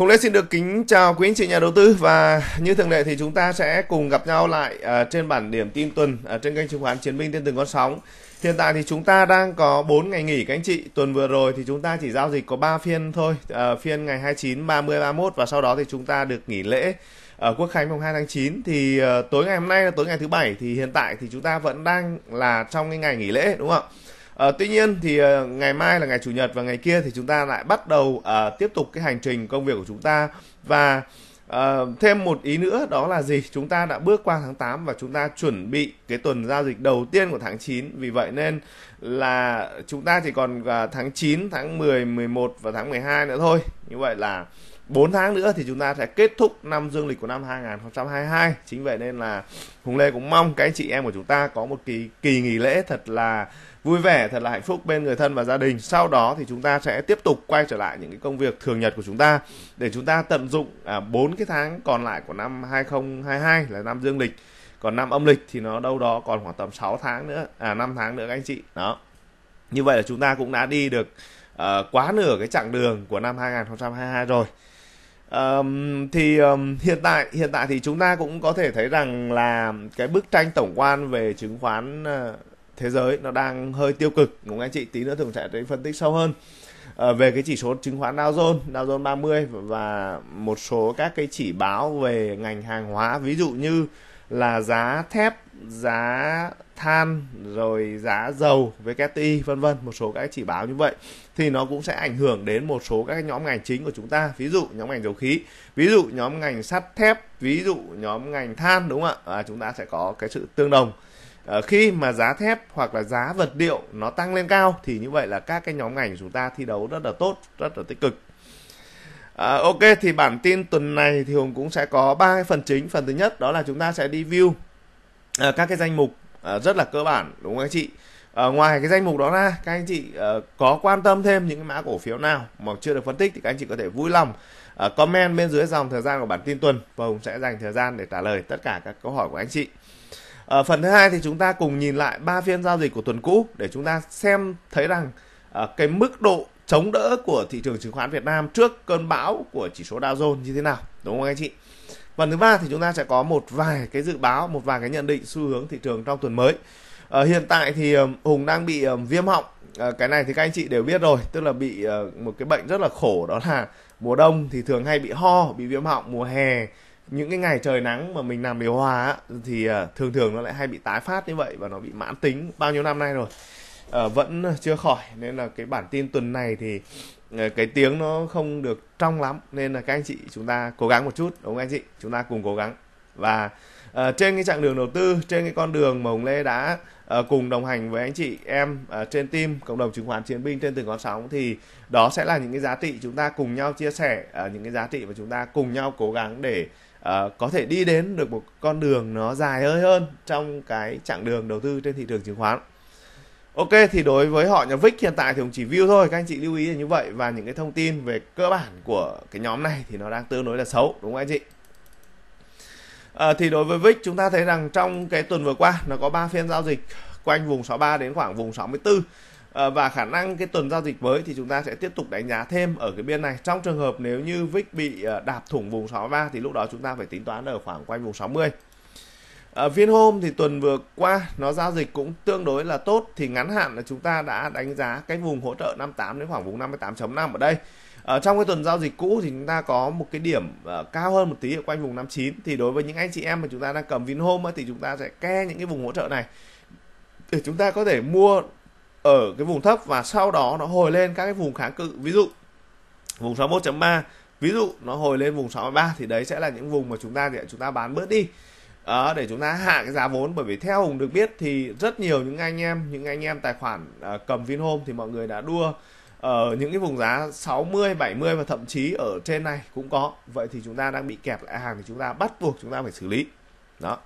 Hùng Lê xin được kính chào quý anh chị nhà đầu tư và như thường lệ thì chúng ta sẽ cùng gặp nhau lại uh, trên bản điểm tin tuần ở à, uh, trên kênh chứng khoán Chiến binh trên từng con sóng. Hiện tại thì chúng ta đang có 4 ngày nghỉ các anh chị. Tuần vừa rồi thì chúng ta chỉ giao dịch có 3 phiên thôi, uh, phiên ngày 29, 30, 31 và sau đó thì chúng ta được nghỉ lễ ở Quốc Khánh mùng 2 tháng 9 thì uh, tối ngày hôm nay là tối ngày thứ bảy thì hiện tại thì chúng ta vẫn đang là trong cái ngày nghỉ lễ đúng không ạ? À, tuy nhiên thì uh, ngày mai là ngày chủ nhật và ngày kia thì chúng ta lại bắt đầu uh, tiếp tục cái hành trình công việc của chúng ta và uh, thêm một ý nữa đó là gì? Chúng ta đã bước qua tháng 8 và chúng ta chuẩn bị cái tuần giao dịch đầu tiên của tháng 9. Vì vậy nên là chúng ta chỉ còn uh, tháng 9, tháng 10, 11 và tháng 12 nữa thôi. Như vậy là 4 tháng nữa thì chúng ta sẽ kết thúc năm dương lịch của năm 2022. Chính vậy nên là Hùng Lê cũng mong các anh chị em của chúng ta có một kỳ kỳ nghỉ lễ thật là vui vẻ thật là hạnh phúc bên người thân và gia đình sau đó thì chúng ta sẽ tiếp tục quay trở lại những cái công việc thường nhật của chúng ta để chúng ta tận dụng à, bốn à, cái tháng còn lại của năm 2022 là năm dương lịch còn năm âm lịch thì nó đâu đó còn khoảng tầm 6 tháng nữa à 5 tháng nữa các anh chị đó như vậy là chúng ta cũng đã đi được uh, quá nửa cái chặng đường của năm 2022 rồi um, thì um, hiện tại hiện tại thì chúng ta cũng có thể thấy rằng là cái bức tranh tổng quan về chứng khoán uh, thế giới nó đang hơi tiêu cực đúng không anh chị tí nữa thường sẽ đến phân tích sâu hơn à, về cái chỉ số chứng khoán Dow Jones Dow Jones 30 và một số các cái chỉ báo về ngành hàng hóa ví dụ như là giá thép giá than rồi giá dầu WTI vân vân một số các chỉ báo như vậy thì nó cũng sẽ ảnh hưởng đến một số các nhóm ngành chính của chúng ta ví dụ nhóm ngành dầu khí ví dụ nhóm ngành sắt thép ví dụ nhóm ngành than đúng không ạ à, chúng ta sẽ có cái sự tương đồng Ờ, khi mà giá thép hoặc là giá vật liệu nó tăng lên cao thì như vậy là các cái nhóm ngành chúng ta thi đấu rất là tốt rất là tích cực à, ok thì bản tin tuần này thì hùng cũng sẽ có ba phần chính phần thứ nhất đó là chúng ta sẽ đi view à, các cái danh mục à, rất là cơ bản đúng không anh chị à, ngoài cái danh mục đó ra các anh chị à, có quan tâm thêm những cái mã cổ phiếu nào mà chưa được phân tích thì các anh chị có thể vui lòng à, comment bên dưới dòng thời gian của bản tin tuần và hùng sẽ dành thời gian để trả lời tất cả các câu hỏi của anh chị ở ờ, phần thứ hai thì chúng ta cùng nhìn lại ba phiên giao dịch của tuần cũ để chúng ta xem thấy rằng ờ, cái mức độ chống đỡ của thị trường chứng khoán Việt Nam trước cơn bão của chỉ số Dow Jones như thế nào, đúng không anh chị? Phần thứ ba thì chúng ta sẽ có một vài cái dự báo, một vài cái nhận định xu hướng thị trường trong tuần mới. À, hiện tại thì Hùng đang bị viêm họng, cái này thì các anh chị đều biết rồi, tức là bị một cái bệnh rất là khổ đó là mùa đông thì thường hay bị ho, bị viêm họng, mùa hè những cái ngày trời nắng mà mình làm điều hòa á, thì ờ, thường thường nó lại hay bị tái phát như vậy và nó bị mãn tính bao nhiêu năm nay rồi à, vẫn chưa khỏi nên là cái bản tin tuần này thì ờ, cái tiếng nó không được trong lắm nên là các anh chị chúng ta cố gắng một chút đúng không anh chị chúng ta cùng cố gắng và uh, trên cái chặng đường đầu tư trên cái con đường mà hồng lê đã uh, cùng đồng hành với anh chị em uh, trên team cộng đồng chứng khoán chiến binh trên từng con sóng thì đó sẽ là những cái giá trị chúng ta cùng nhau chia sẻ uh, những cái giá trị mà chúng ta cùng nhau cố gắng để uh, có thể đi đến được một con đường nó dài hơi hơn trong cái chặng đường đầu tư trên thị trường chứng khoán Ok thì đối với họ nhà VIX hiện tại thì cũng chỉ view thôi các anh chị lưu ý là như vậy và những cái thông tin về cơ bản của cái nhóm này thì nó đang tương đối là xấu đúng không anh chị? À, thì đối với VIX chúng ta thấy rằng trong cái tuần vừa qua nó có 3 phiên giao dịch quanh vùng 63 đến khoảng vùng 64 Ờ, và khả năng cái tuần giao dịch mới thì chúng ta sẽ tiếp tục đánh giá thêm ở cái biên này trong trường hợp nếu như VIX bị ờ, đạp thủng vùng 63 thì lúc đó chúng ta phải tính toán ở khoảng quanh vùng 60 ở hôm thì tuần vừa qua nó giao dịch cũng tương đối là tốt thì ngắn hạn là chúng ta đã đánh giá cái vùng hỗ trợ 58 đến khoảng vùng 58.5 ở đây ở ờ, trong cái tuần giao dịch cũ thì chúng ta có một cái điểm cao hơn một tí ở quanh vùng 59 thì đối với những anh chị em mà chúng ta đang cầm Vinhome hôm thì chúng ta sẽ ke những cái vùng hỗ trợ này để chúng ta có thể mua ở cái vùng thấp và sau đó nó hồi lên các cái vùng kháng cự ví dụ vùng 61.3 ví dụ nó hồi lên vùng 63 thì đấy sẽ là những vùng mà chúng ta chúng ta bán bớt đi à, để chúng ta hạ cái giá vốn bởi vì theo hùng được biết thì rất nhiều những anh em những anh em tài khoản à, cầm Vinhome thì mọi người đã đua ở những cái vùng giá 60, 70 và thậm chí ở trên này cũng có. Vậy thì chúng ta đang bị kẹp lại hàng thì chúng ta bắt buộc chúng ta phải xử lý. Đó.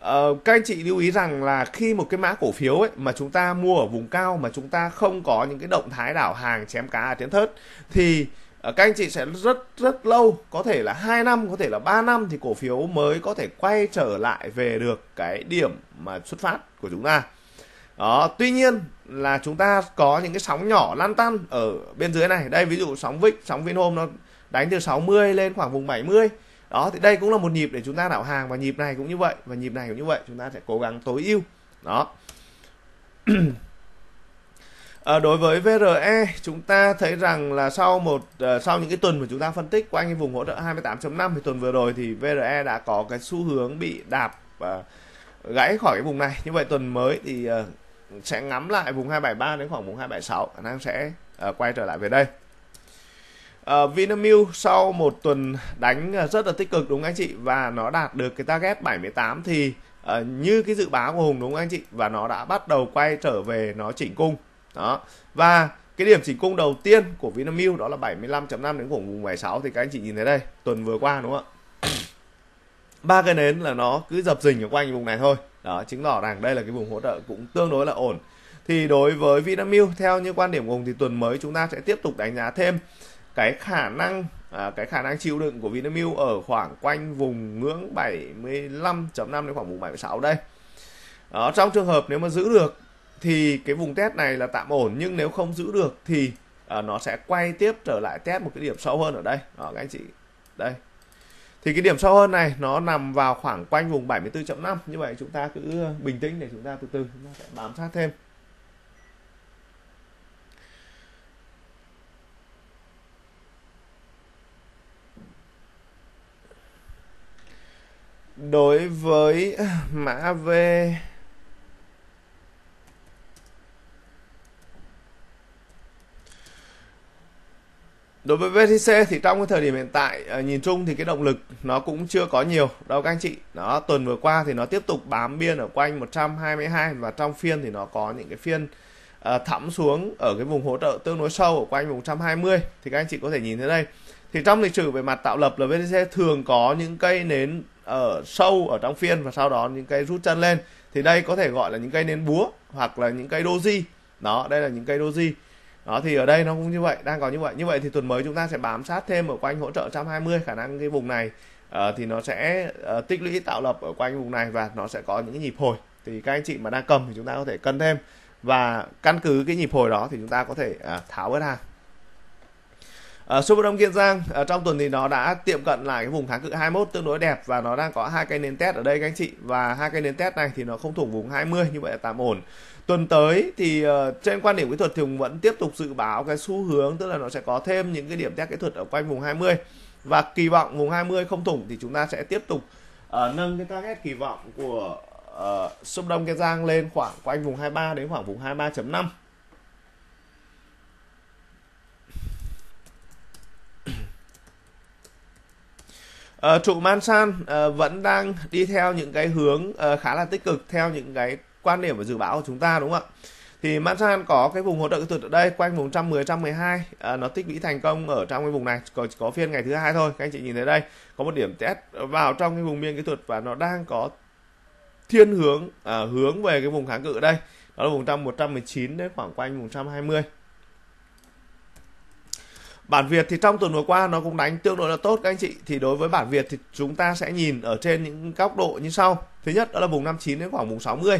Ờ, các anh chị lưu ý rằng là khi một cái mã cổ phiếu ấy mà chúng ta mua ở vùng cao mà chúng ta không có những cái động thái đảo hàng chém cá ở à tiến thớt thì ờ, các anh chị sẽ rất rất lâu có thể là 2 năm có thể là 3 năm thì cổ phiếu mới có thể quay trở lại về được cái điểm mà xuất phát của chúng ta đó tuy nhiên là chúng ta có những cái sóng nhỏ lan tan ở bên dưới này đây ví dụ sóng vix sóng vinhome nó đánh từ 60 lên khoảng vùng 70 mươi đó thì đây cũng là một nhịp để chúng ta đảo hàng và nhịp này cũng như vậy và nhịp này cũng như vậy chúng ta sẽ cố gắng tối ưu đó à, đối với VRE chúng ta thấy rằng là sau một à, sau những cái tuần mà chúng ta phân tích quanh cái vùng hỗ trợ 28.5 thì tuần vừa rồi thì VRE đã có cái xu hướng bị đạp và ờ, gãy khỏi cái vùng này như vậy tuần mới thì à, sẽ ngắm lại vùng 273 đến khoảng vùng 276 khả năng sẽ à, quay trở lại về đây Uh, Vinamilk sau một tuần đánh ờ, rất là tích cực đúng anh chị và nó đạt được cái target 78 thì uh, như cái dự báo của Hùng đúng anh chị và nó đã bắt đầu quay trở về nó chỉnh cung đó và cái điểm chỉnh cung đầu tiên của Vinamilk đó là 75.5 đến khoảng vùng 76 thì các anh chị nhìn thấy đây tuần vừa qua đúng không ạ ba cái nến là nó cứ dập dình ở quanh vùng này thôi đó chứng tỏ rằng đây là cái vùng hỗ trợ cũng tương đối là ổn thì đối với Vinamilk theo như quan điểm của Hùng thì tuần mới chúng ta sẽ tiếp tục đánh giá thêm cái khả năng à, cái khả năng chịu đựng của Vinamilk ở khoảng quanh vùng ngưỡng 75.5 đến khoảng vùng 76 đây đó, trong trường hợp nếu mà giữ được thì cái vùng test này là tạm ổn nhưng nếu không giữ được thì à, nó sẽ quay tiếp trở lại test một cái điểm sâu hơn ở đây đó, các anh chị đây thì cái điểm sâu hơn này nó nằm vào khoảng quanh vùng 74.5 như vậy chúng ta cứ bình tĩnh để chúng ta từ từ chúng ta sẽ bám sát thêm đối với mã v đối với VTC thì trong cái thời điểm hiện tại à, nhìn chung thì cái động lực nó cũng chưa có nhiều đâu các anh chị nó tuần vừa qua thì nó tiếp tục bám biên ở quanh 122 và trong phiên thì nó có những cái phiên uh, à, thẳm xuống ở cái vùng hỗ trợ tương đối sâu ở quanh vùng 120 thì các anh chị có thể nhìn thấy đây thì trong lịch sử về mặt tạo lập là VTC thường có những cây nến ở sâu ở trong phiên và sau đó những cây rút chân lên thì đây có thể gọi là những cây nến búa hoặc là những cây doji đó đây là những cây doji đó thì ở đây nó cũng như vậy đang có như vậy như vậy thì tuần mới chúng ta sẽ bám sát thêm ở quanh hỗ trợ 120 khả năng cái vùng này uh, thì nó sẽ uh, tích lũy tạo lập ở quanh vùng này và nó sẽ có những cái nhịp hồi thì các anh chị mà đang cầm thì chúng ta có thể cân thêm và căn cứ cái nhịp hồi đó thì chúng ta có thể uh, tháo bớt hàng Uh, đông Kiên Giang uh, trong tuần thì nó đã tiệm cận lại cái vùng kháng cự 21 tương đối đẹp và nó đang có hai cây nến test ở đây các anh chị và hai cây nến test này thì nó không thủng vùng 20 như vậy là tạm ổn. Tuần tới thì uh, trên quan điểm kỹ thuật thì Hùng vẫn tiếp tục dự báo cái xu hướng tức là nó sẽ có thêm những cái điểm test kỹ thuật ở quanh vùng 20 và kỳ vọng vùng 20 không thủng thì chúng ta sẽ tiếp tục uh, nâng cái target kỳ vọng của uh, đông Kiên Giang lên khoảng quanh vùng 23 đến khoảng vùng 23.5 uh, trụ Mansan uh, ờ, vẫn đang đi theo những cái hướng uh, khá là tích cực theo những cái quan điểm và dự báo của chúng ta đúng không ạ thì Mansan có cái vùng hỗ trợ kỹ thuật ở đây quanh vùng 110 112 à, nó tích lũy thành công ở trong cái vùng này có có phiên ngày thứ hai thôi các anh chị nhìn thấy đây có một điểm test vào trong cái vùng biên kỹ thuật và nó đang có thiên hướng à, hướng về cái vùng kháng cự ở đây đó là vùng 100 119 đến khoảng quanh vùng 120 bản Việt thì trong tuần vừa qua nó cũng đánh tương đối là tốt các anh chị thì đối với bản Việt thì chúng ta sẽ nhìn ở trên những góc độ như sau thứ nhất đó là vùng 59 đến khoảng vùng 60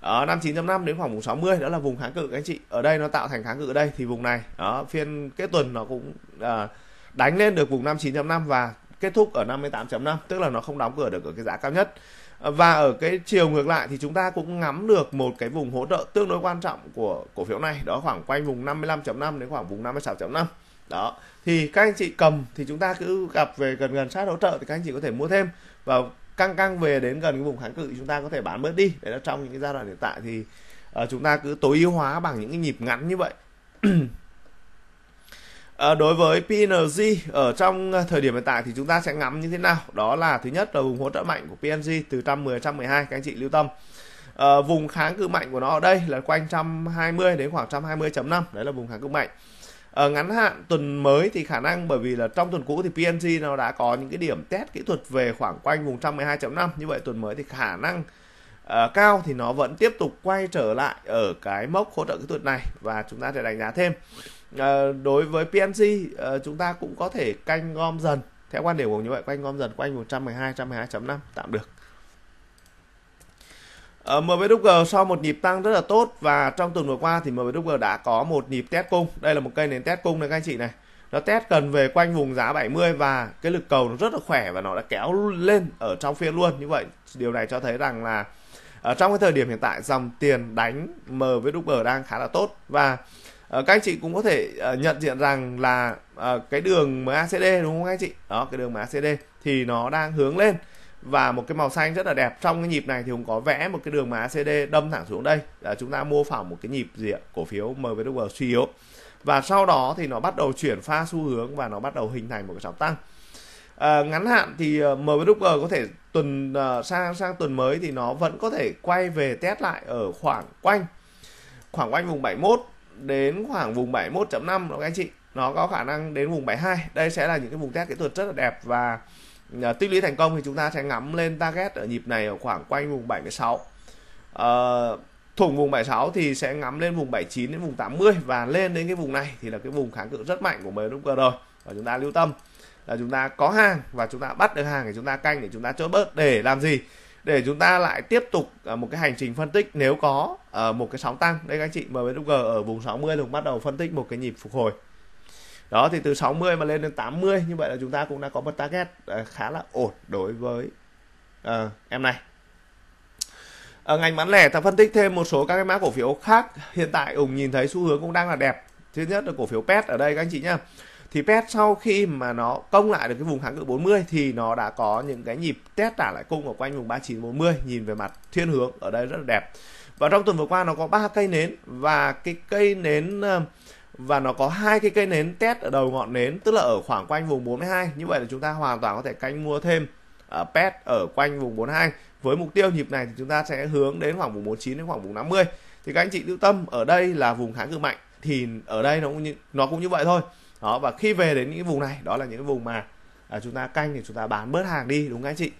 ở 59.5 đến khoảng vùng 60 đó là vùng kháng cự các anh chị ở đây nó tạo thành kháng cự ở đây thì vùng này đó phiên kết tuần nó cũng à, đánh lên được vùng 59.5 và kết thúc ở 58.5 tức là nó không đóng cửa được ở cái giá cao nhất và ở cái chiều ngược lại thì chúng ta cũng ngắm được một cái vùng hỗ trợ tương đối quan trọng của cổ phiếu này đó khoảng quanh vùng 55.5 đến khoảng vùng 56.5 đó thì các anh chị cầm thì chúng ta cứ gặp về gần gần sát hỗ trợ thì các anh chị có thể mua thêm và căng căng về đến gần cái vùng kháng cự chúng ta có thể bán bớt đi để nó trong những cái giai đoạn hiện tại thì uh, chúng ta cứ tối ưu hóa bằng những cái nhịp ngắn như vậy À, đối với PNG ở trong thời điểm hiện tại thì chúng ta sẽ ngắm như thế nào? Đó là thứ nhất là vùng hỗ trợ mạnh của PNG từ 110 112 các anh chị lưu tâm. À, vùng kháng cự mạnh của nó ở đây là quanh 120 đến khoảng 120.5, đấy là vùng kháng cự mạnh ở ờ, ngắn hạn tuần mới thì khả năng bởi vì là trong tuần cũ thì PNG nó đã có những cái điểm test kỹ thuật về khoảng quanh vùng 112.5 như vậy tuần mới thì khả năng uh, cao thì nó vẫn tiếp tục quay trở lại ở cái mốc hỗ trợ kỹ thuật này và chúng ta sẽ đánh giá thêm uh, đối với PNG uh, chúng ta cũng có thể canh gom dần theo quan điểm của như vậy quanh gom dần quanh vùng 112 112.5 tạm được Ờ, MVWG sau một nhịp tăng rất là tốt và trong tuần vừa qua thì MVWG đã có một nhịp test cung. Đây là một cây nền test cung này các anh chị này. Nó test cần về quanh vùng giá 70 và cái lực cầu nó rất là khỏe và nó đã kéo lên ở trong phiên luôn. Như vậy điều này cho thấy rằng là ở ờ, trong cái thời điểm hiện tại dòng tiền đánh MVWG đang khá là tốt và ờ, các anh chị cũng có thể ờ, nhận diện rằng là cái đường MACD đúng không các anh chị? Đó, cái đường MACD thì nó đang hướng lên và một cái màu xanh rất là đẹp trong cái nhịp này thì cũng có vẽ một cái đường mà cd đâm thẳng xuống đây là chúng ta mô phỏng một cái nhịp gì ạ cổ phiếu mvw suy yếu e và sau đó thì nó bắt đầu chuyển pha xu hướng và nó bắt đầu hình thành một cái sóng tăng à, ngắn hạn thì ờ, MWG có thể tuần ờ, sang sang tuần mới thì nó vẫn có thể quay về test lại ở khoảng quanh khoảng quanh vùng 71 đến khoảng vùng 71.5 đó các anh chị nó có khả năng đến vùng 72 đây sẽ là những cái vùng test kỹ thuật rất là đẹp và Ờ, tích lũy thành công thì chúng ta sẽ ngắm lên target ở nhịp này ở khoảng quanh vùng 76 à, thủng vùng 76 thì sẽ ngắm lên vùng 79 đến vùng 80 và lên đến cái vùng này thì là cái vùng kháng cự rất mạnh của mấy lúc vừa rồi và chúng ta lưu tâm là chúng ta có hàng và chúng ta bắt được hàng thì chúng ta canh để chúng ta chốt bớt để làm gì để chúng ta lại tiếp tục ờ, một cái hành trình phân tích nếu có ờ, một cái sóng tăng đây các anh chị MVG ở vùng 60 được bắt đầu phân tích một cái nhịp phục hồi đó thì từ 60 mà lên đến 80 như vậy là chúng ta cũng đã có một target à, khá là ổn đối với uh, em này ở ngành bán lẻ ta phân tích thêm một số các cái mã cổ phiếu khác hiện tại ủng nhìn thấy xu hướng cũng đang là đẹp thứ nhất là cổ phiếu pet ở đây các anh chị nhá thì pet sau khi mà nó công lại được cái vùng kháng cự 40 thì nó đã có những cái nhịp test trả lại cung ở quanh vùng 3940 nhìn về mặt thiên hướng ở đây rất là đẹp và trong tuần vừa qua nó có ba cây nến và cái cây nến uh, và nó có hai cái cây nến test ở đầu ngọn nến tức là ở khoảng quanh vùng 42 như vậy là chúng ta hoàn toàn có thể canh mua thêm ở à, pet ở quanh vùng 42 với mục tiêu nhịp này thì chúng ta sẽ hướng đến khoảng vùng 49 đến khoảng vùng 50 thì các anh chị lưu tâm ở đây là vùng kháng cự mạnh thì ở đây nó cũng như, nó cũng như vậy thôi đó và khi về đến những vùng này đó là những vùng mà uh, chúng ta canh thì chúng ta bán bớt hàng đi đúng không anh chị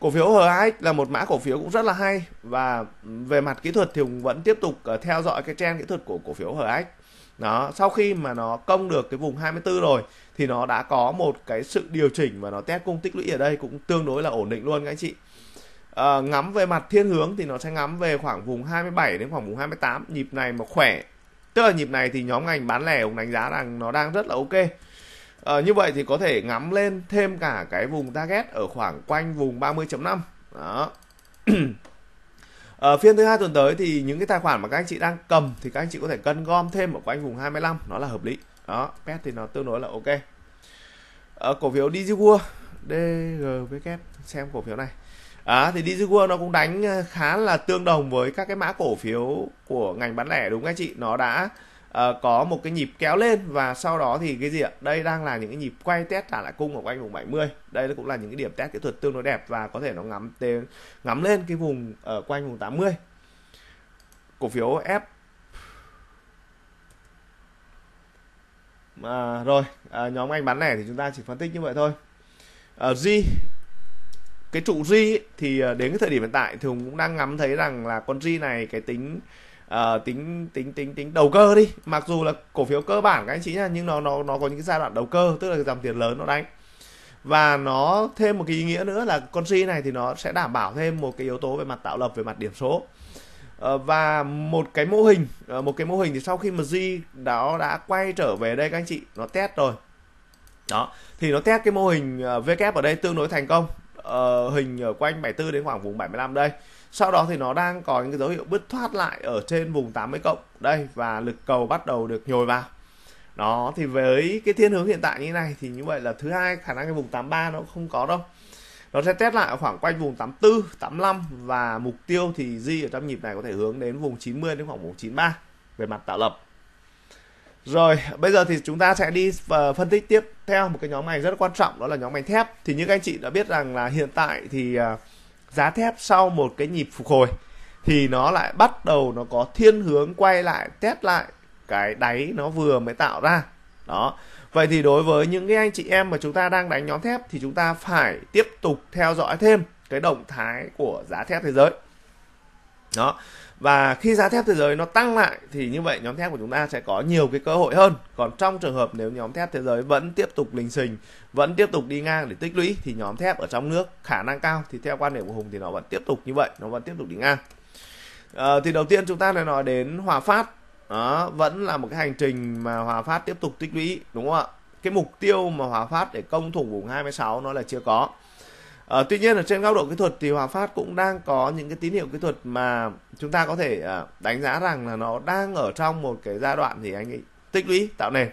cổ phiếu HX là một mã cổ phiếu cũng rất là hay và ừ, về mặt kỹ thuật thì Hùng vẫn tiếp tục ờ, theo dõi cái trend kỹ thuật của cổ phiếu HX đó sau khi mà nó công được cái vùng 24 rồi thì nó đã có một cái sự điều chỉnh và nó test cung tích lũy ở đây cũng tương đối là ổn định luôn các anh chị à, ngắm về mặt thiên hướng thì nó sẽ ngắm về khoảng vùng 27 đến khoảng vùng 28 nhịp này mà khỏe tức là nhịp này thì nhóm ngành bán lẻ cũng đánh giá rằng nó đang rất là ok à, như vậy thì có thể ngắm lên thêm cả cái vùng target ở khoảng quanh vùng 30.5 đó Ở ờ, phiên thứ hai tuần tới thì những cái tài khoản mà các anh chị đang cầm thì các anh chị có thể cân gom thêm ở quanh vùng 25 nó là hợp lý. Đó, pet thì nó tương đối là ok. Ở ờ, cổ phiếu Digiworld DGW xem cổ phiếu này. À, thì Digiworld nó cũng đánh ờ, khá là tương đồng với các cái mã cổ phiếu của ngành bán lẻ đúng không anh chị? Nó đã Ờ, có một cái nhịp kéo lên và sau đó thì cái gì ạ đây đang là những cái nhịp quay test trả lại cung ở quanh vùng 70 đây cũng là những cái điểm test kỹ thuật tương đối đẹp và có thể nó ngắm tế, ngắm lên cái vùng ở quanh vùng 80 cổ phiếu F À, rồi à, nhóm anh bán lẻ thì chúng ta chỉ phân tích như vậy thôi à, G cái trụ G ấy, thì đến cái thời điểm hiện tại thì Hùng cũng đang ngắm thấy rằng là con G này cái tính uh, tính tính tính tính đầu cơ đi mặc dù là cổ phiếu cơ bản các anh chị nha nhưng nó nó nó có những cái giai đoạn đầu cơ tức là dòng tiền lớn nó đánh và nó thêm một cái ý nghĩa nữa là con ri này thì nó sẽ đảm bảo thêm một cái yếu tố về mặt tạo lập về mặt điểm số ờ, và một cái mô hình ờ, một cái mô hình thì sau khi mà di đó đã quay trở về đây các anh chị nó test rồi đó thì nó test cái mô hình VK ở đây tương đối thành công ờ, hình ở quanh 74 đến khoảng vùng 75 đây sau đó thì nó đang có những cái dấu hiệu bứt thoát lại ở trên vùng 80 cộng đây và lực cầu bắt đầu được nhồi vào nó thì với cái thiên hướng hiện tại như này thì như vậy là thứ hai khả năng cái vùng 83 nó không có đâu nó sẽ test lại ở khoảng quanh vùng 84, 85 và mục tiêu thì di ở trong nhịp này có thể hướng đến vùng 90 đến khoảng vùng 93 về mặt tạo lập. Rồi, bây giờ thì chúng ta sẽ đi ờ, phân tích tiếp theo một cái nhóm ngành rất quan trọng đó là nhóm ngành thép. Thì như các anh chị đã biết rằng là hiện tại thì ờ, giá thép sau một cái nhịp phục hồi thì nó lại bắt đầu nó có thiên hướng quay lại test lại cái đáy nó vừa mới tạo ra đó vậy thì đối với những cái anh chị em mà chúng ta đang đánh nhóm thép thì chúng ta phải tiếp tục theo dõi thêm cái động thái của giá thép thế giới đó và khi giá thép thế giới nó tăng lại thì như vậy nhóm thép của chúng ta sẽ có nhiều cái cơ hội hơn còn trong trường hợp nếu nhóm thép thế giới vẫn tiếp tục lình xình vẫn tiếp tục đi ngang để tích lũy thì nhóm thép ở trong nước khả năng cao thì theo quan điểm của hùng thì nó vẫn tiếp tục như vậy nó vẫn tiếp tục đi ngang à, thì đầu tiên chúng ta lại nói đến hòa phát đó vẫn là một cái hành trình mà hòa phát tiếp tục tích lũy đúng không ạ cái mục tiêu mà hòa phát để công thủ vùng 26 nó là chưa có À, tuy nhiên ở trên góc độ kỹ thuật thì Hòa Phát cũng đang có những cái tín hiệu kỹ thuật mà chúng ta có thể à, đánh giá rằng là nó đang ở trong một cái giai đoạn thì anh ấy tích lũy tạo nền.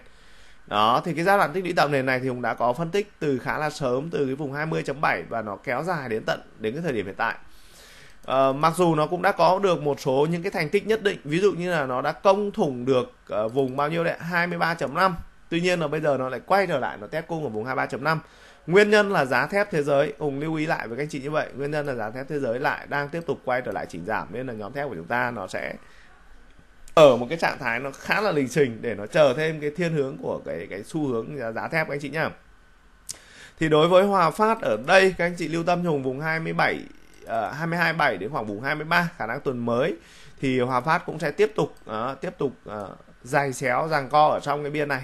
Đó thì cái giai đoạn tích lũy tạo nền này thì cũng đã có phân tích từ khá là sớm từ cái vùng 20.7 và nó kéo dài đến tận đến cái thời điểm hiện tại. À, mặc dù nó cũng đã có được một số những cái thành tích nhất định, ví dụ như là nó đã công thủng được uh, vùng bao nhiêu đấy 23.5. Tuy nhiên là bây giờ nó lại quay trở lại nó test cung ở vùng 23.5 Nguyên nhân là giá thép thế giới, Hùng lưu ý lại với các anh chị như vậy, nguyên nhân là giá thép thế giới lại đang tiếp tục quay trở lại chỉnh giảm nên là nhóm thép của chúng ta nó sẽ ở một cái trạng thái nó khá là lình trình để nó chờ thêm cái thiên hướng của cái cái xu hướng giá, giá thép các anh chị nhá. Thì đối với Hòa Phát ở đây các anh chị lưu tâm dùng vùng 27 uh, 227 đến khoảng vùng 23 khả năng tuần mới thì Hòa Phát cũng sẽ tiếp tục uh, tiếp tục uh, ờ, dài xéo giằng co ở trong cái biên này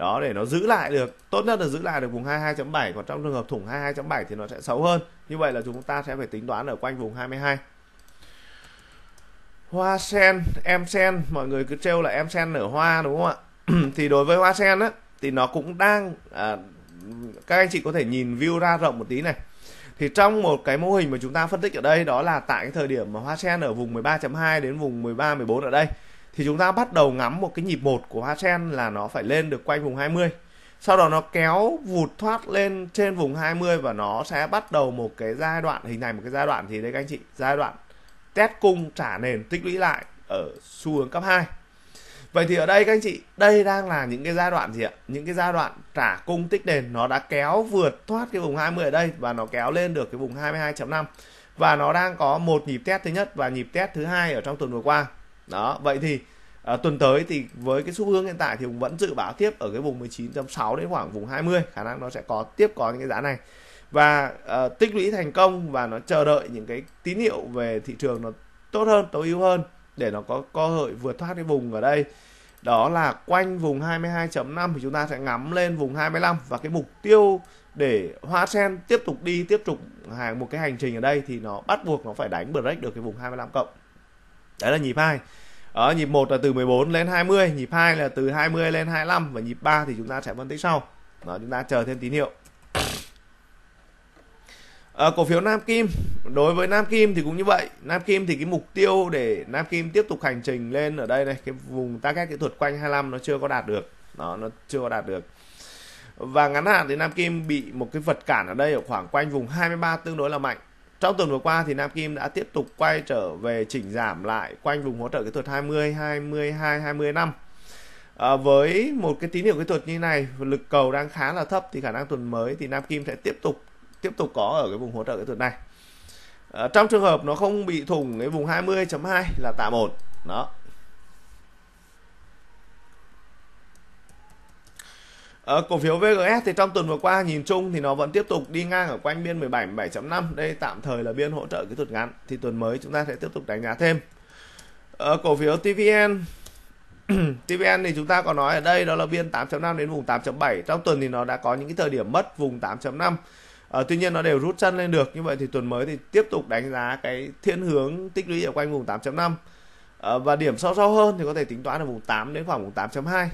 đó để nó giữ lại được tốt nhất là giữ lại được vùng 22.7 còn trong trường hợp thủng 22.7 thì nó sẽ xấu hơn như vậy là chúng ta sẽ phải tính toán ở quanh vùng 22 hoa sen em sen mọi người cứ trêu là em sen nở hoa đúng không ạ thì đối với hoa sen á thì nó cũng đang à, các anh chị có thể nhìn view ra rộng một tí này thì trong một cái mô hình mà chúng ta phân tích ở đây đó là tại cái thời điểm mà hoa sen ở vùng 13.2 đến vùng 13 14 ở đây thì chúng ta bắt đầu ngắm một cái nhịp một của hoa sen là nó phải lên được quanh vùng 20 sau đó nó kéo vụt thoát lên trên vùng 20 và nó sẽ bắt đầu một cái giai đoạn hình thành một cái giai đoạn thì đấy các anh chị giai đoạn test cung trả nền tích lũy lại ở xu hướng cấp 2 Vậy thì ở đây các anh chị, đây đang là những cái giai đoạn gì ạ? Những cái giai đoạn trả cung tích nền nó đã kéo vượt thoát cái vùng 20 ở đây và nó kéo lên được cái vùng 22.5 và nó đang có một nhịp test thứ nhất và nhịp test thứ hai ở trong tuần vừa qua đó vậy thì à, tuần tới thì với cái xu hướng hiện tại thì cũng vẫn dự báo tiếp ở cái vùng 19.6 đến khoảng vùng 20 khả năng nó sẽ có tiếp có những cái giá này và à, tích lũy thành công và nó chờ đợi những cái tín hiệu về thị trường nó tốt hơn tối ưu hơn để nó có cơ hội vượt thoát cái vùng ở đây đó là quanh vùng 22.5 thì chúng ta sẽ ngắm lên vùng 25 và cái mục tiêu để Hoa Sen tiếp tục đi tiếp tục hàng một cái hành trình ở đây thì nó bắt buộc nó phải đánh break được cái vùng 25 cộng. Đấy là nhịp hai ở nhịp 1 là từ 14 lên 20, nhịp 2 là từ 20 lên 25 và nhịp 3 thì chúng ta sẽ phân tích sau. Đó, chúng ta chờ thêm tín hiệu. À, cổ phiếu Nam Kim, đối với Nam Kim thì cũng như vậy. Nam Kim thì cái mục tiêu để Nam Kim tiếp tục hành trình lên ở đây này, cái vùng target kỹ thuật quanh 25 nó chưa có đạt được. Đó, nó chưa có đạt được. Và ngắn hạn thì Nam Kim bị một cái vật cản ở đây ở khoảng quanh vùng 23 tương đối là mạnh trong tuần vừa qua thì Nam Kim đã tiếp tục quay trở về chỉnh giảm lại quanh vùng hỗ trợ kỹ thuật 20, 22, 25. À, với một cái tín hiệu kỹ thuật như này, lực cầu đang khá là thấp thì khả năng tuần mới thì Nam Kim sẽ tiếp tục tiếp tục có ở cái vùng hỗ trợ kỹ thuật này. À, trong trường hợp nó không bị thủng cái vùng 20.2 là tạm ổn. Đó. Ờ, cổ phiếu VGS thì trong tuần vừa qua nhìn chung thì nó vẫn tiếp tục đi ngang ở quanh biên 17 17.5 đây tạm thời là biên hỗ trợ kỹ thuật ngắn thì tuần mới chúng ta sẽ tiếp tục đánh giá thêm ờ, cổ phiếu TVN TVN thì chúng ta có nói ở đây đó là biên 8.5 đến vùng 8.7 trong tuần thì nó đã có những cái thời điểm mất vùng 8.5 ờ, tuy nhiên nó đều rút chân lên được như vậy thì tuần mới thì tiếp tục đánh giá cái thiên hướng tích lũy ở quanh vùng 8.5 ờ, và điểm sâu sâu hơn thì có thể tính toán ở vùng 8 đến khoảng vùng 8.2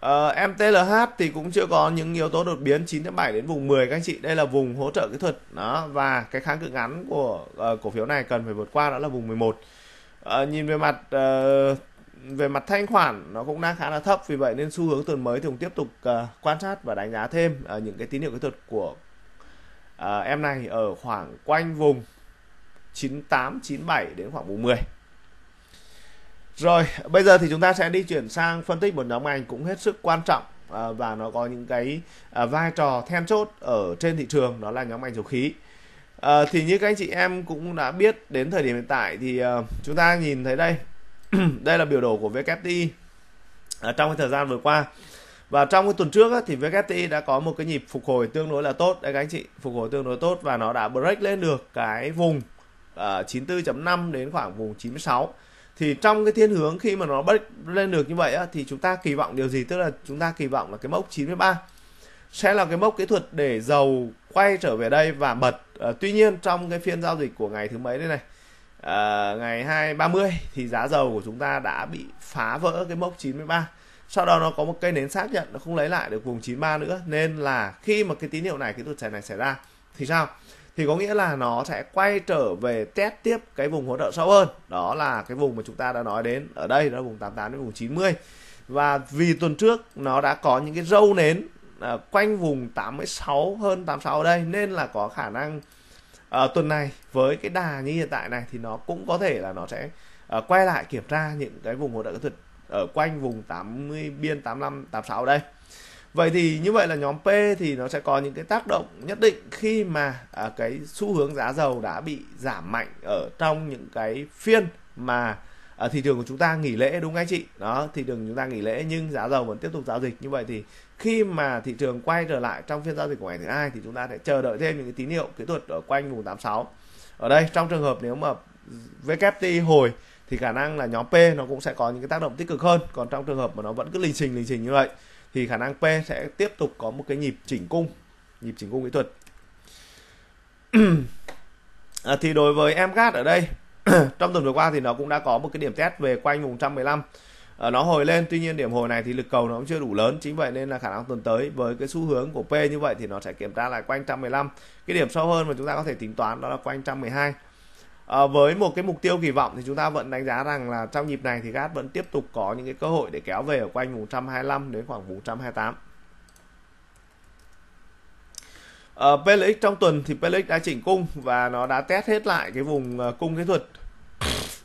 Uh, ờ, MTLH thì cũng chưa có những yếu tố đột biến 9.7 đến vùng 10 các anh chị. Đây là vùng hỗ trợ kỹ thuật đó và cái kháng cự ngắn của uh, cổ phiếu này cần phải vượt qua đó là vùng 11. Uh, ờ, nhìn về mặt uh, về mặt thanh khoản nó cũng đang khá là thấp vì vậy nên xu hướng tuần mới thì cũng tiếp tục uh, quan sát và đánh giá thêm uh, những cái tín hiệu kỹ thuật của uh, em này ở khoảng quanh vùng 98 97 đến khoảng vùng 10. Rồi, bây giờ thì chúng ta sẽ đi chuyển sang phân tích một nhóm ngành cũng hết sức quan trọng à, và nó có những cái à, vai trò then chốt ở trên thị trường đó là nhóm ngành dầu khí. À, thì như các anh chị em cũng đã biết đến thời điểm hiện tại thì chúng ta nhìn thấy đây đây là biểu đồ của WTI trong cái thời gian vừa qua và trong cái tuần trước thì WTI đã có một cái nhịp phục hồi tương đối là tốt đấy các anh chị phục hồi tương đối tốt và nó đã break lên được cái vùng 94.5 đến khoảng vùng 96 thì trong cái thiên hướng khi mà nó bắt lên được như vậy á, thì chúng ta kỳ vọng điều gì tức là chúng ta kỳ vọng là cái mốc 93 sẽ là cái mốc kỹ thuật để dầu quay trở về đây và bật à, tuy nhiên trong cái phiên giao dịch của ngày thứ mấy đây này à, ngày 230 thì giá dầu của chúng ta đã bị phá vỡ cái mốc 93 sau đó nó có một cây nến xác nhận nó không lấy lại được vùng 93 nữa nên là khi mà cái tín hiệu này cái tuột chảy này xảy ra thì sao thì có nghĩa là nó sẽ quay trở về test tiếp cái vùng hỗ trợ sâu hơn đó là cái vùng mà chúng ta đã nói đến ở đây đó là vùng 88 đến vùng 90 và vì tuần trước nó đã có những cái râu nến à, quanh vùng 86 hơn 86 ở đây nên là có khả năng à, tuần này với cái đà như hiện tại này thì nó cũng có thể là nó sẽ à, quay lại kiểm tra những cái vùng hỗ trợ kỹ thuật ở quanh vùng 80 biên 85 86 ở đây Vậy thì như vậy là nhóm P thì nó sẽ có những cái tác động nhất định khi mà à, cái xu hướng giá dầu đã bị giảm mạnh ở trong những cái phiên mà ở à, thị trường của chúng ta nghỉ lễ đúng không anh chị? Đó, thị trường chúng ta nghỉ lễ nhưng giá dầu vẫn tiếp tục giao dịch như vậy thì khi mà thị trường quay trở lại trong phiên giao dịch của ngày thứ hai thì chúng ta sẽ chờ đợi thêm những cái tín hiệu kỹ thuật ở quanh vùng 86. Ở đây trong trường hợp nếu mà WTI hồi thì khả năng là nhóm P nó cũng sẽ có những cái tác động tích cực hơn còn trong trường hợp mà nó vẫn cứ lình trình lình trình như vậy thì khả năng P sẽ tiếp tục có một cái nhịp chỉnh cung nhịp chỉnh cung kỹ thuật à, thì đối với MGAT ở đây trong tuần vừa qua thì nó cũng đã có một cái điểm test về quanh vùng 115 à, nó hồi lên tuy nhiên điểm hồi này thì lực cầu nó cũng chưa đủ lớn chính vậy nên là khả năng tuần tới với cái xu hướng của P như vậy thì nó sẽ kiểm tra lại quanh 115 cái điểm sâu hơn mà chúng ta có thể tính toán đó là quanh 112 à, với một cái mục tiêu kỳ vọng thì chúng ta vẫn đánh giá rằng là trong nhịp này thì gas vẫn tiếp tục có những cái cơ hội để kéo về ở quanh vùng 125 đến khoảng vùng 128 à, PLX trong tuần thì PLX đã chỉnh cung và nó đã test hết lại cái vùng ờ, cung kỹ thuật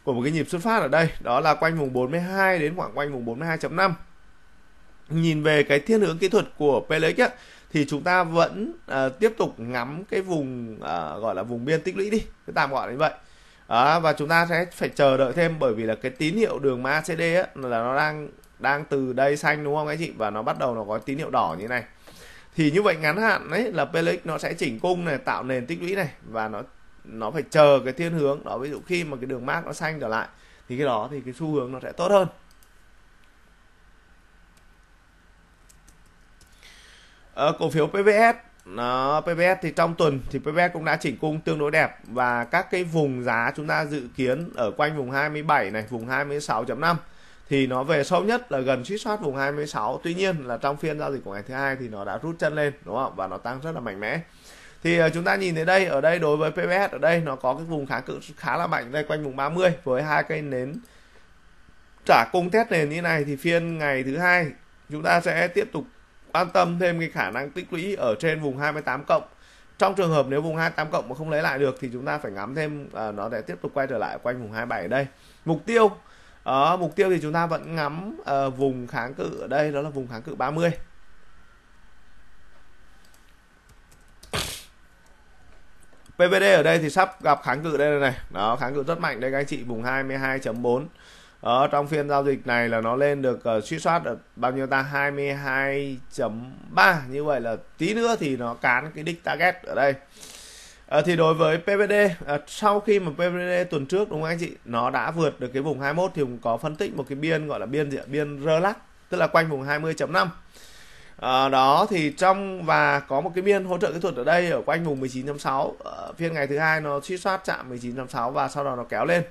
của một cái nhịp xuất phát ở đây đó là quanh vùng 42 đến khoảng quanh vùng 42.5 nhìn về cái thiên hướng kỹ thuật của PLX á, thì chúng ta vẫn uh, tiếp tục ngắm cái vùng uh, gọi là vùng biên tích lũy đi cứ tạm gọi như vậy đó, và chúng ta sẽ phải chờ đợi thêm bởi vì là cái tín hiệu đường MACD ACD là nó đang đang từ đây xanh đúng không anh chị và nó bắt đầu nó có tín hiệu đỏ như này thì như vậy ngắn hạn đấy là PLX nó sẽ chỉnh cung này tạo nền tích lũy này và nó nó phải chờ cái thiên hướng đó ví dụ khi mà cái đường mát nó xanh trở lại thì cái đó thì cái xu hướng nó sẽ tốt hơn à, cổ phiếu PVS nó PBS thì trong tuần thì PBS cũng đã chỉnh cung tương đối đẹp và các cái vùng giá chúng ta dự kiến ở quanh vùng 27 này, vùng 26.5 thì nó về sâu nhất là gần suýt soát vùng 26. Tuy nhiên là trong phiên giao dịch của ngày thứ hai thì nó đã rút chân lên đúng không? Và nó tăng rất là mạnh mẽ. Thì ờ, chúng ta nhìn thấy đây, ở đây đối với PBS ở đây nó có cái vùng kháng cự khá là mạnh đây quanh vùng 30 với hai cây nến trả cung test nền như này thì phiên ngày thứ hai chúng ta sẽ tiếp tục quan tâm thêm cái khả năng tích lũy ở trên vùng 28 cộng trong trường hợp nếu vùng 28 cộng mà không lấy lại được thì chúng ta phải ngắm thêm à, nó để tiếp tục quay trở lại quanh vùng 27 ở đây mục tiêu ở ờ, mục tiêu thì chúng ta vẫn ngắm à, vùng kháng cự ở đây đó là vùng kháng cự 30 PVD ở đây thì sắp gặp kháng cự đây này, này. Đó, kháng cự rất mạnh đây các anh chị vùng 22.4 ở ờ, trong phiên giao dịch này là nó lên được uh, suy soát được bao nhiêu ta 22.3 như vậy là tí nữa thì nó cán cái đích target ở đây À, thì đối với PVD à, sau khi mà PVD tuần trước đúng không anh chị nó đã vượt được cái vùng 21 thì cũng có phân tích một cái biên gọi là biên diện biên relax tức là quanh vùng 20.5 à, đó thì trong và có một cái biên hỗ trợ kỹ thuật ở đây ở quanh vùng 19.6 à, phiên ngày thứ hai nó suy soát chạm 19.6 và sau đó nó kéo lên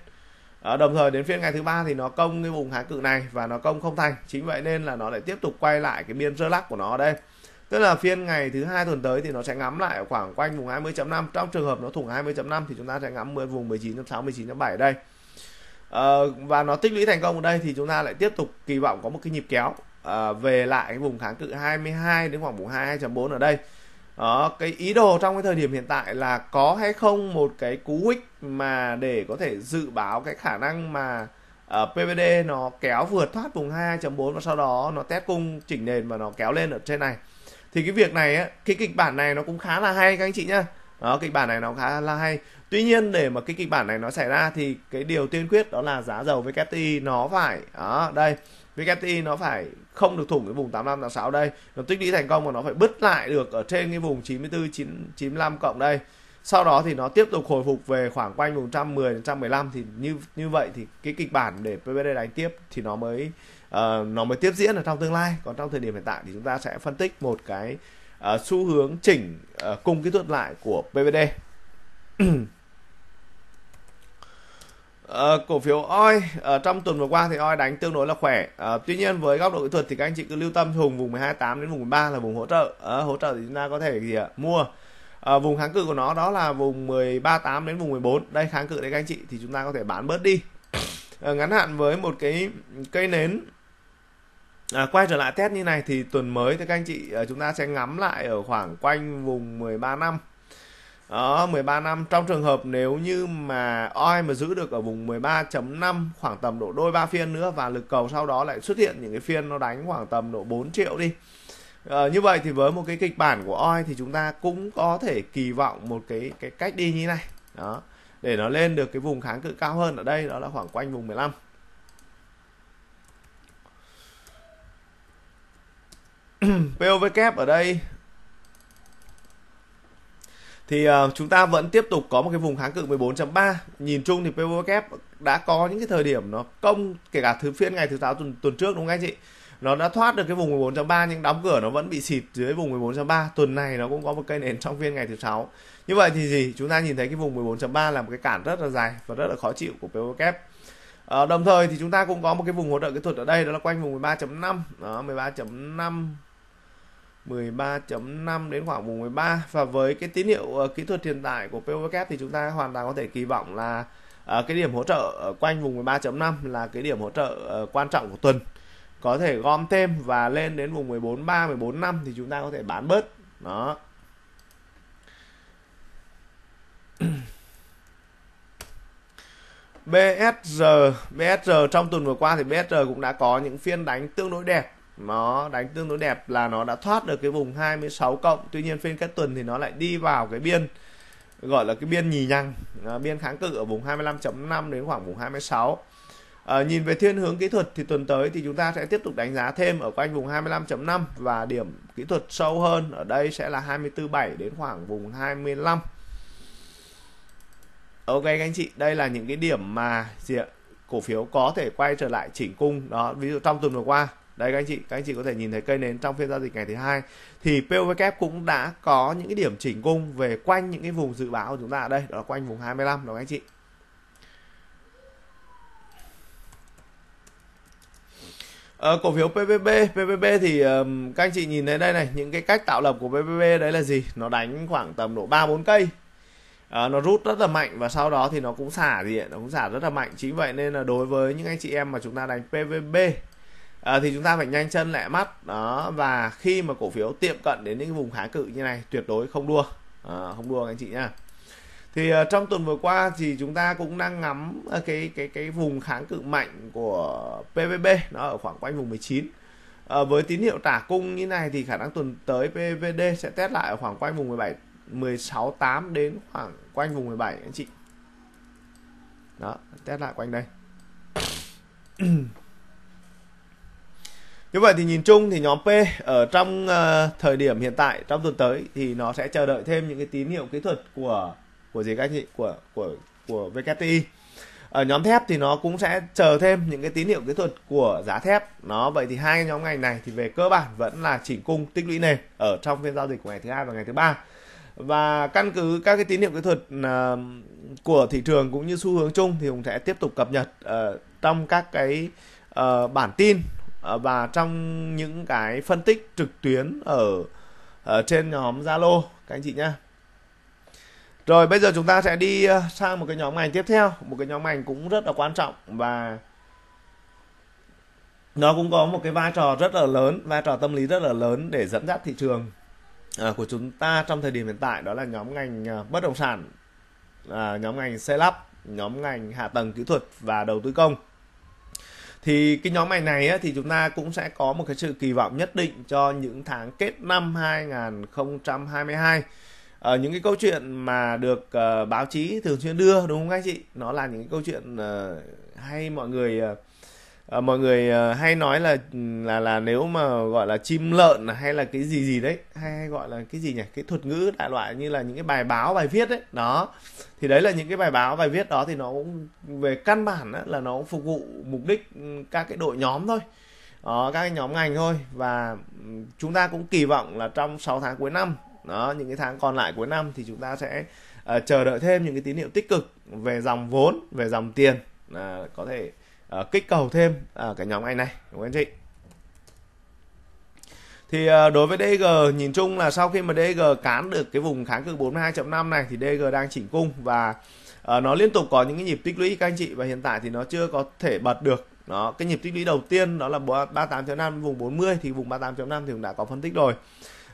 à, đồng thời đến phiên ngày thứ ba thì nó công cái vùng kháng cự này và nó công không thành chính vậy nên là nó lại tiếp tục quay lại cái biên rơ lắc của nó ở đây tức là phiên ngày thứ hai tuần tới thì nó sẽ ngắm lại khoảng quanh vùng 20.5 trong trường hợp nó thủng 20.5 thì chúng ta sẽ ngắm vùng 19.6 19.7 đây à, và nó tích lũy thành công ở đây thì chúng ta lại tiếp tục kỳ vọng có một cái nhịp kéo à, về lại cái vùng kháng cự 22 đến khoảng vùng 22.4 ở đây đó cái ý đồ trong cái thời điểm hiện tại là có hay không một cái cú hích mà để có thể dự báo cái khả năng mà ở ờ, uh, PVD nó kéo vượt thoát vùng 22.4 và sau đó nó test cung chỉnh nền và nó kéo lên ở trên này thì cái việc này cái kịch bản này nó cũng khá là hay các anh chị nhá đó kịch bản này nó khá là hay tuy nhiên để mà cái kịch bản này nó xảy ra thì cái điều tiên quyết đó là giá dầu WTI nó phải đó đây VKTI nó phải không được thủng cái vùng 85 86 đây nó tích lũy thành công và nó phải bứt lại được ở trên cái vùng 94 9, 95 cộng đây sau đó thì nó tiếp tục hồi phục về khoảng quanh vùng 110 115 thì như như vậy thì cái kịch bản để PVD đánh tiếp thì nó mới uh, nó mới tiếp diễn ở trong tương lai còn trong thời điểm hiện tại thì chúng ta sẽ phân tích một cái uh, xu hướng chỉnh uh, cung kỹ thuật lại của PVD À, cổ phiếu OI à, trong tuần vừa qua thì OI đánh tương đối là khỏe. À, tuy nhiên với góc độ kỹ thuật thì các anh chị cứ lưu tâm vùng vùng 128 đến vùng 13 là vùng hỗ trợ. À, hỗ trợ thì chúng ta có thể gì ạ? Mua. À, vùng kháng cự của nó đó là vùng 138 đến vùng 14. Đây kháng cự đấy các anh chị thì chúng ta có thể bán bớt đi. À, ngắn hạn với một cái cây nến À, quay trở lại test như này thì tuần mới thì các anh chị chúng ta sẽ ngắm lại ở khoảng quanh vùng 13 năm đó 13 năm trong trường hợp nếu như mà oi mà giữ được ở vùng 13.5 khoảng tầm độ đôi ba phiên nữa và lực cầu sau đó lại xuất hiện những cái phiên nó đánh khoảng tầm độ 4 triệu đi à, như vậy thì với một cái kịch bản của oi thì chúng ta cũng có thể kỳ vọng một cái cái cách đi như này đó để nó lên được cái vùng kháng cự cao hơn ở đây đó là khoảng quanh vùng 15 POVK ở đây thì uh, chúng ta vẫn tiếp tục có một cái vùng kháng cự 14.3 nhìn chung thì PWF đã có những cái thời điểm nó công kể cả thứ phiên ngày thứ sáu tuần tuần trước đúng không anh chị nó đã thoát được cái vùng 14.3 nhưng đóng cửa nó vẫn bị xịt dưới vùng 14.3 tuần này nó cũng có một cây nền trong phiên ngày thứ sáu như vậy thì gì chúng ta nhìn thấy cái vùng 14.3 là một cái cản rất là dài và rất là khó chịu của PWF À, ờ, đồng thời thì chúng ta cũng có một cái vùng hỗ trợ kỹ thuật ở đây đó là quanh vùng 13.5 đó 13.5 13.5 đến khoảng vùng 13 và với cái tín hiệu uh, kỹ thuật hiện tại của POVK thì chúng ta hoàn toàn có thể kỳ vọng là uh, cái điểm hỗ trợ ở quanh vùng 13.5 là cái điểm hỗ trợ uh, quan trọng của tuần có thể gom thêm và lên đến vùng 14.3 14.5 thì chúng ta có thể bán bớt đó BSR BSR trong tuần vừa qua thì BSR cũng đã có những phiên đánh tương đối đẹp nó đánh tương đối đẹp là nó đã thoát được cái vùng 26 cộng tuy nhiên phiên kết tuần thì nó lại đi vào cái biên gọi là cái biên nhì nhằng à, biên kháng cự ở vùng 25.5 đến khoảng vùng 26 à, nhìn về thiên hướng kỹ thuật thì tuần tới thì chúng ta sẽ tiếp tục đánh giá thêm ở quanh vùng 25.5 và điểm kỹ thuật sâu hơn ở đây sẽ là 24.7 đến khoảng vùng 25 Ok các anh chị đây là những cái điểm mà gì ạ? cổ phiếu có thể quay trở lại chỉnh cung đó ví dụ trong tuần vừa qua đấy các anh chị các anh chị có thể nhìn thấy cây nến trong phiên giao dịch ngày thứ hai thì POVK e cũng đã có những cái điểm chỉnh cung về quanh những cái vùng dự báo của chúng ta ở đây đó là quanh vùng 25 đó các anh chị Ờ, cổ phiếu PVB, PVB thì um, các anh chị nhìn thấy đây này, những cái cách tạo lập của PVB đấy là gì? Nó đánh khoảng tầm độ 3 4 cây. À, nó rút rất là mạnh và sau đó thì nó cũng xả gì ạ? Nó cũng xả rất là mạnh. Chính vậy nên là đối với những anh chị em mà chúng ta đánh PVB à, thì chúng ta phải nhanh chân lẹ mắt đó và khi mà cổ phiếu tiệm cận đến những vùng kháng cự như này tuyệt đối không đua à, không đua anh chị nha thì uh, trong tuần vừa qua thì chúng ta cũng đang ngắm cái cái cái vùng kháng cự mạnh của PVB nó ở khoảng quanh vùng 19 à, với tín hiệu trả cung như này thì khả năng tuần tới PVD sẽ test lại ở khoảng quanh vùng 17 16 8 đến khoảng quanh vùng 17 anh chị đó test lại quanh đây như vậy thì nhìn chung thì nhóm P ở trong uh, thời điểm hiện tại trong tuần tới thì nó sẽ chờ đợi thêm những cái tín hiệu kỹ thuật của của gì các anh chị của của của VKTI ở nhóm thép thì nó cũng sẽ chờ thêm những cái tín hiệu kỹ thuật của giá thép nó vậy thì hai nhóm ngành này thì về cơ bản vẫn là chỉnh cung tích lũy nền ở trong phiên giao dịch của ngày thứ hai và ngày thứ ba và căn cứ các cái tín hiệu kỹ thuật ờ, của thị trường cũng như xu hướng chung thì cũng sẽ tiếp tục cập nhật ờ, trong các cái bản tin Ờ, và trong những cái phân tích trực tuyến ở, ở ờ, trên nhóm Zalo các anh chị nhá. Rồi bây giờ chúng ta sẽ đi ờ, sang một cái nhóm ngành tiếp theo, một cái nhóm ngành cũng rất là quan trọng và nó cũng có một cái vai trò rất là lớn, vai trò tâm lý rất là lớn để dẫn dắt thị trường của chúng ta trong thời điểm hiện tại đó là nhóm ngành bất động sản, nhóm ngành xây lắp, nhóm ngành hạ tầng kỹ thuật và đầu tư công thì cái nhóm ngành này á, thì chúng ta cũng sẽ có một cái sự kỳ vọng nhất định cho những tháng kết năm 2022 ở ờ, những cái câu chuyện mà được uh, báo chí thường xuyên đưa đúng không các chị nó là những cái câu chuyện uh, hay mọi người uh, à, mọi người ờ, hay nói là là là nếu mà gọi là chim lợn hay là cái gì gì đấy hay, hay gọi là cái gì nhỉ cái thuật ngữ đại loại như là những cái bài báo bài viết đấy đó thì đấy là những cái bài báo bài viết đó thì nó cũng về căn bản á, là nó cũng phục vụ mục đích ừ, các cái đội nhóm thôi đó, các cái nhóm ngành thôi và ừ, chúng ta cũng kỳ vọng là trong 6 tháng cuối năm đó những cái tháng còn lại cuối năm thì chúng ta sẽ uh, chờ đợi thêm những cái tín hiệu tích cực về dòng vốn về dòng tiền uh, có thể Ờ, kích cầu thêm uh, à, cái nhóm ngành này đúng không anh chị thì ờ, đối với DG nhìn chung là sau khi mà DG cán được cái vùng kháng cự 42.5 này thì DG đang chỉnh cung và ờ, nó liên tục có những cái nhịp tích lũy các anh chị và hiện tại thì nó chưa có thể bật được đó cái nhịp tích lũy đầu tiên đó là 38.5 vùng 40 thì vùng 38.5 thì cũng đã có phân tích rồi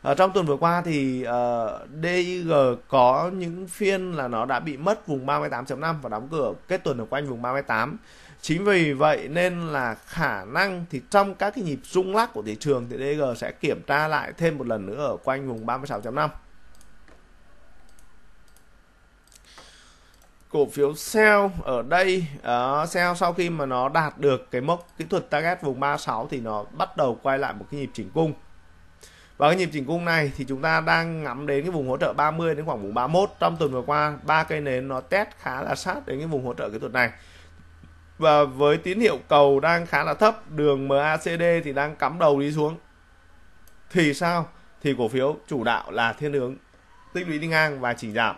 ở trong tuần vừa qua thì uh, DIG có những phiên là nó đã bị mất vùng 38.5 và đóng cửa kết tuần ở quanh vùng 38 chính vì vậy nên là khả năng thì trong các cái nhịp rung lắc của thị trường thì DG sẽ kiểm tra lại thêm một lần nữa ở quanh vùng 36.5 cổ phiếu sell ở đây uh, sell sau khi mà nó đạt được cái mốc kỹ thuật target vùng 36 thì nó bắt đầu quay lại một cái nhịp chỉnh cung và cái nhịp chỉnh cung này thì chúng ta đang ngắm đến cái vùng hỗ trợ 30 đến khoảng vùng 31 trong tuần vừa qua ba cây nến nó test khá là sát đến cái vùng hỗ trợ kỹ thuật này và với tín hiệu cầu đang khá là thấp đường MACD thì đang cắm đầu đi xuống thì sao thì cổ phiếu chủ đạo là thiên hướng tích lũy đi ngang và chỉ giảm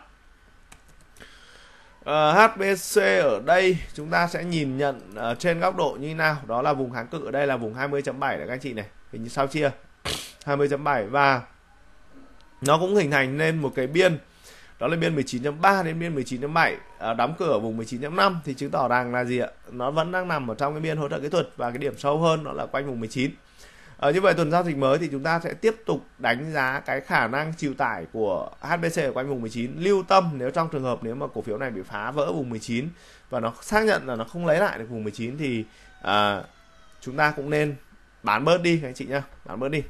Uh, ờ, HBC ở đây chúng ta sẽ nhìn nhận uh, trên góc độ như nào đó là vùng kháng cự ở đây là vùng 20.7 đấy các anh chị này hình như sao chia 20.7 và nó cũng hình thành nên một cái biên đó là biên 19.3 đến biên 19.7 à, đóng cửa ở vùng 19.5 thì chứng tỏ rằng là gì ạ nó vẫn đang nằm ở trong cái biên hỗ trợ kỹ thuật và cái điểm sâu hơn đó là quanh vùng 19 à, ờ, như vậy tuần giao dịch mới thì chúng ta sẽ tiếp tục đánh giá cái khả năng chịu tải của HBC ở quanh vùng 19 lưu tâm nếu trong trường hợp nếu mà cổ phiếu này bị phá vỡ vùng 19 và nó xác nhận là nó không lấy lại được vùng 19 thì à, chúng ta cũng nên bán bớt đi các anh chị nhá bán bớt đi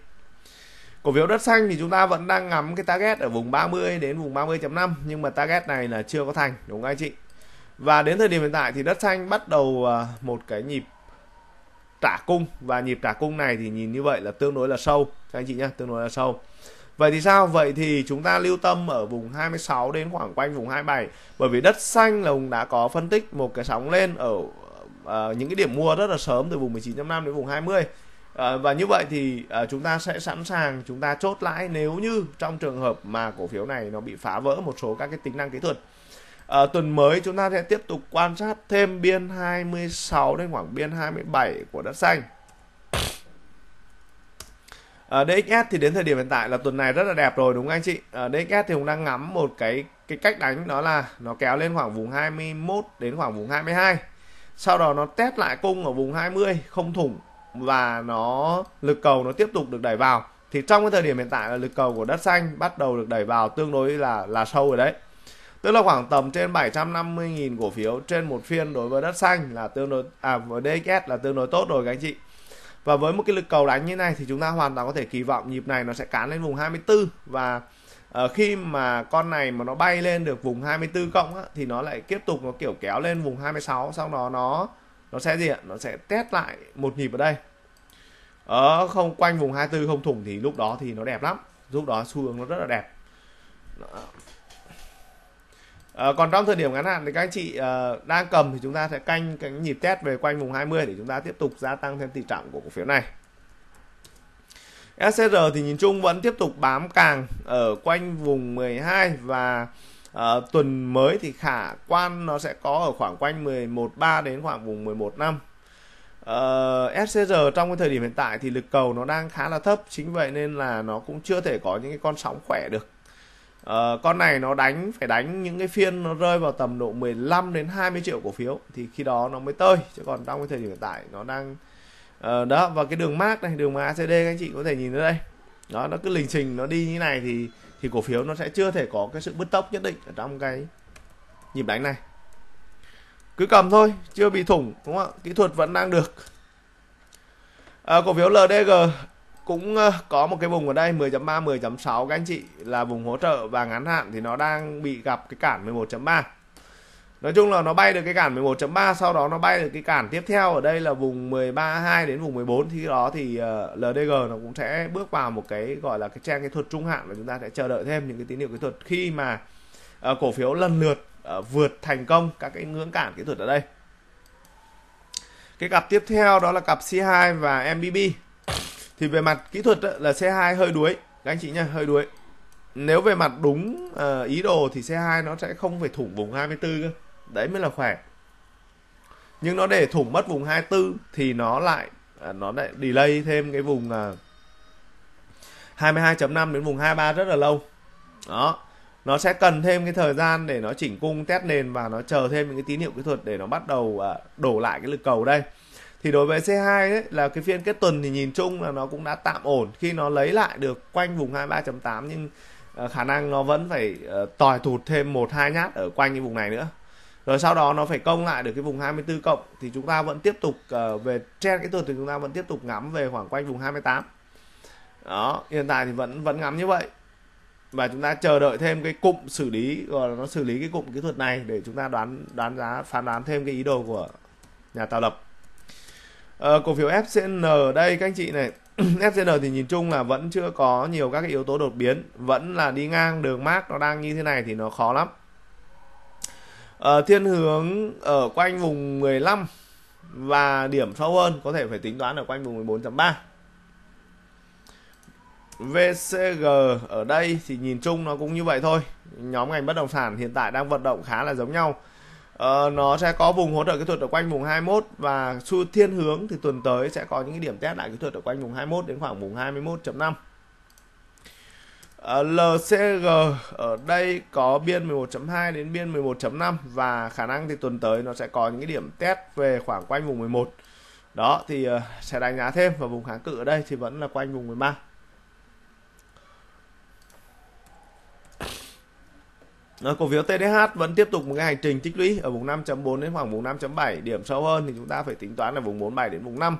cổ phiếu đất xanh thì chúng ta vẫn đang ngắm cái target ở vùng 30 đến vùng 30.5 nhưng mà target này là chưa có thành đúng không anh chị và đến thời điểm hiện tại thì đất xanh bắt đầu à, một cái nhịp trả cung và nhịp trả cung này thì nhìn như vậy là tương đối là sâu các anh chị nhé tương đối là sâu Vậy thì sao? Vậy thì chúng ta lưu tâm ở vùng 26 đến khoảng quanh vùng 27 bởi vì đất xanh là Hùng đã có phân tích một cái sóng lên ở uh, những cái điểm mua rất là sớm từ vùng 19.5 đến vùng 20 À, và như vậy thì à, chúng ta sẽ sẵn sàng chúng ta chốt lãi nếu như trong trường hợp mà cổ phiếu này nó bị phá vỡ một số các cái tính năng kỹ thuật. À, tuần mới chúng ta sẽ tiếp tục quan sát thêm biên 26 đến khoảng biên 27 của đất xanh. À, DXS thì đến thời điểm hiện tại là tuần này rất là đẹp rồi đúng không anh chị? À, DXS thì cũng đang ngắm một cái cái cách đánh đó là nó kéo lên khoảng vùng 21 đến khoảng vùng 22. Sau đó nó test lại cung ở vùng 20 không thủng và nó lực cầu nó tiếp tục được đẩy vào thì trong cái thời điểm hiện tại là lực cầu của đất xanh bắt đầu được đẩy vào tương đối là là sâu rồi đấy tức là khoảng tầm trên 750.000 cổ phiếu trên một phiên đối với đất xanh là tương đối à với DXS là tương đối tốt rồi các anh chị và với một cái lực cầu đánh như này thì chúng ta hoàn toàn có thể kỳ vọng nhịp này nó sẽ cán lên vùng 24 và uh, khi mà con này mà nó bay lên được vùng 24 cộng á, thì nó lại tiếp tục nó kiểu kéo lên vùng 26 sau đó nó nó sẽ gì ạ nó sẽ test lại một nhịp ở đây ở ờ, không quanh vùng 24 không thủng thì lúc đó thì nó đẹp lắm lúc đó xu hướng nó rất là đẹp à, còn trong thời điểm ngắn hạn thì các anh chị à, đang cầm thì chúng ta sẽ canh cái nhịp test về quanh vùng 20 để chúng ta tiếp tục gia tăng thêm tỷ trọng của cổ phiếu này SCR thì nhìn chung vẫn tiếp tục bám càng ở quanh vùng 12 và à, tuần mới thì khả quan nó sẽ có ở khoảng quanh 11.3 đến khoảng vùng 11 năm uh, ờ, SCR trong cái thời điểm hiện tại thì lực cầu nó đang khá là thấp chính vậy nên là nó cũng chưa thể có những cái con sóng khỏe được uh, con này nó đánh phải đánh những cái phiên nó rơi vào tầm độ 15 đến 20 triệu cổ phiếu thì khi đó nó mới tơi chứ còn trong cái thời điểm hiện tại nó đang uh, đó và cái đường mát này đường mà ACD các anh chị có thể nhìn ở đây đó nó cứ lình trình nó đi như này thì thì cổ phiếu nó sẽ chưa thể có cái sự bứt tốc nhất định ở trong cái nhịp đánh này cứ cầm thôi chưa bị thủng đúng không ạ kỹ thuật vẫn đang được à, cổ phiếu LDG cũng ờ, có một cái vùng ở đây 10.3 10.6 các anh chị là vùng hỗ trợ và ngắn hạn thì nó đang bị gặp cái cản 11.3 nói chung là nó bay được cái cản 11.3 sau đó nó bay được cái cản tiếp theo ở đây là vùng 13.2 đến vùng 14 thì đó thì uh, ờ, LDG nó cũng sẽ bước vào một cái gọi là cái trang cái thuật trung hạn và chúng ta sẽ chờ đợi thêm những cái tín hiệu kỹ thuật khi mà uh, cổ phiếu lần lượt uh, vượt thành công các cái ngưỡng cản kỹ thuật ở đây cái cặp tiếp theo đó là cặp C2 và MBB thì về mặt kỹ thuật là C2 hơi đuối các anh chị nha, hơi đuối nếu về mặt đúng uh, ý đồ thì C2 nó sẽ không phải thủng vùng 24 cơ đấy mới là khỏe nhưng nó để thủng mất vùng 24 thì nó lại à, nó lại delay thêm cái vùng 22.5 à, đến vùng 23 rất là lâu đó nó sẽ cần thêm cái thời gian để nó chỉnh cung test nền và nó chờ thêm những cái tín hiệu kỹ thuật để nó bắt đầu à, đổ lại cái lực cầu đây thì đối với C2 ấy, là cái phiên kết tuần thì nhìn chung là nó cũng đã tạm ổn khi nó lấy lại được quanh vùng 23.8 nhưng khả năng nó vẫn phải ờ, tòi thụt thêm một hai nhát ở quanh cái vùng này nữa rồi sau đó nó phải công lại được cái vùng 24 cộng thì chúng ta vẫn tiếp tục uh, về trend cái thuật thì chúng ta vẫn tiếp tục ngắm về khoảng quanh vùng 28 đó hiện tại thì vẫn vẫn ngắm như vậy và chúng ta chờ đợi thêm cái cụm xử lý gọi là nó xử lý cái cụm kỹ thuật này để chúng ta đoán đoán giá phán đoán thêm cái ý đồ của nhà tạo lập à, cổ phiếu FCN đây các anh chị này FCN thì nhìn chung là vẫn chưa có nhiều các cái yếu tố đột biến vẫn là đi ngang đường mát nó đang như thế này thì nó khó lắm uh, thiên hướng ở quanh vùng 15 và điểm sâu hơn có thể phải tính toán ở quanh vùng 14.3 VCG ở đây thì nhìn chung nó cũng như vậy thôi nhóm ngành bất động sản hiện tại đang vận động khá là giống nhau uh, nó sẽ có vùng hỗ trợ kỹ thuật ở quanh vùng 21 và xu thiên hướng thì tuần tới sẽ có những cái điểm test lại kỹ thuật ở quanh vùng 21 đến khoảng vùng 21.5 Ờ, LCG ở đây có biên 11.2 đến biên 11.5 và khả năng thì tuần tới nó sẽ có những cái điểm test về khoảng quanh vùng 11 đó thì ờ, sẽ đánh giá thêm và vùng kháng cự ở đây thì vẫn là quanh vùng 13 Rồi, ờ, cổ phiếu TDH vẫn tiếp tục một cái hành trình tích lũy ở vùng 5.4 đến khoảng vùng 5.7 điểm sâu hơn thì chúng ta phải tính toán là vùng 47 đến vùng 5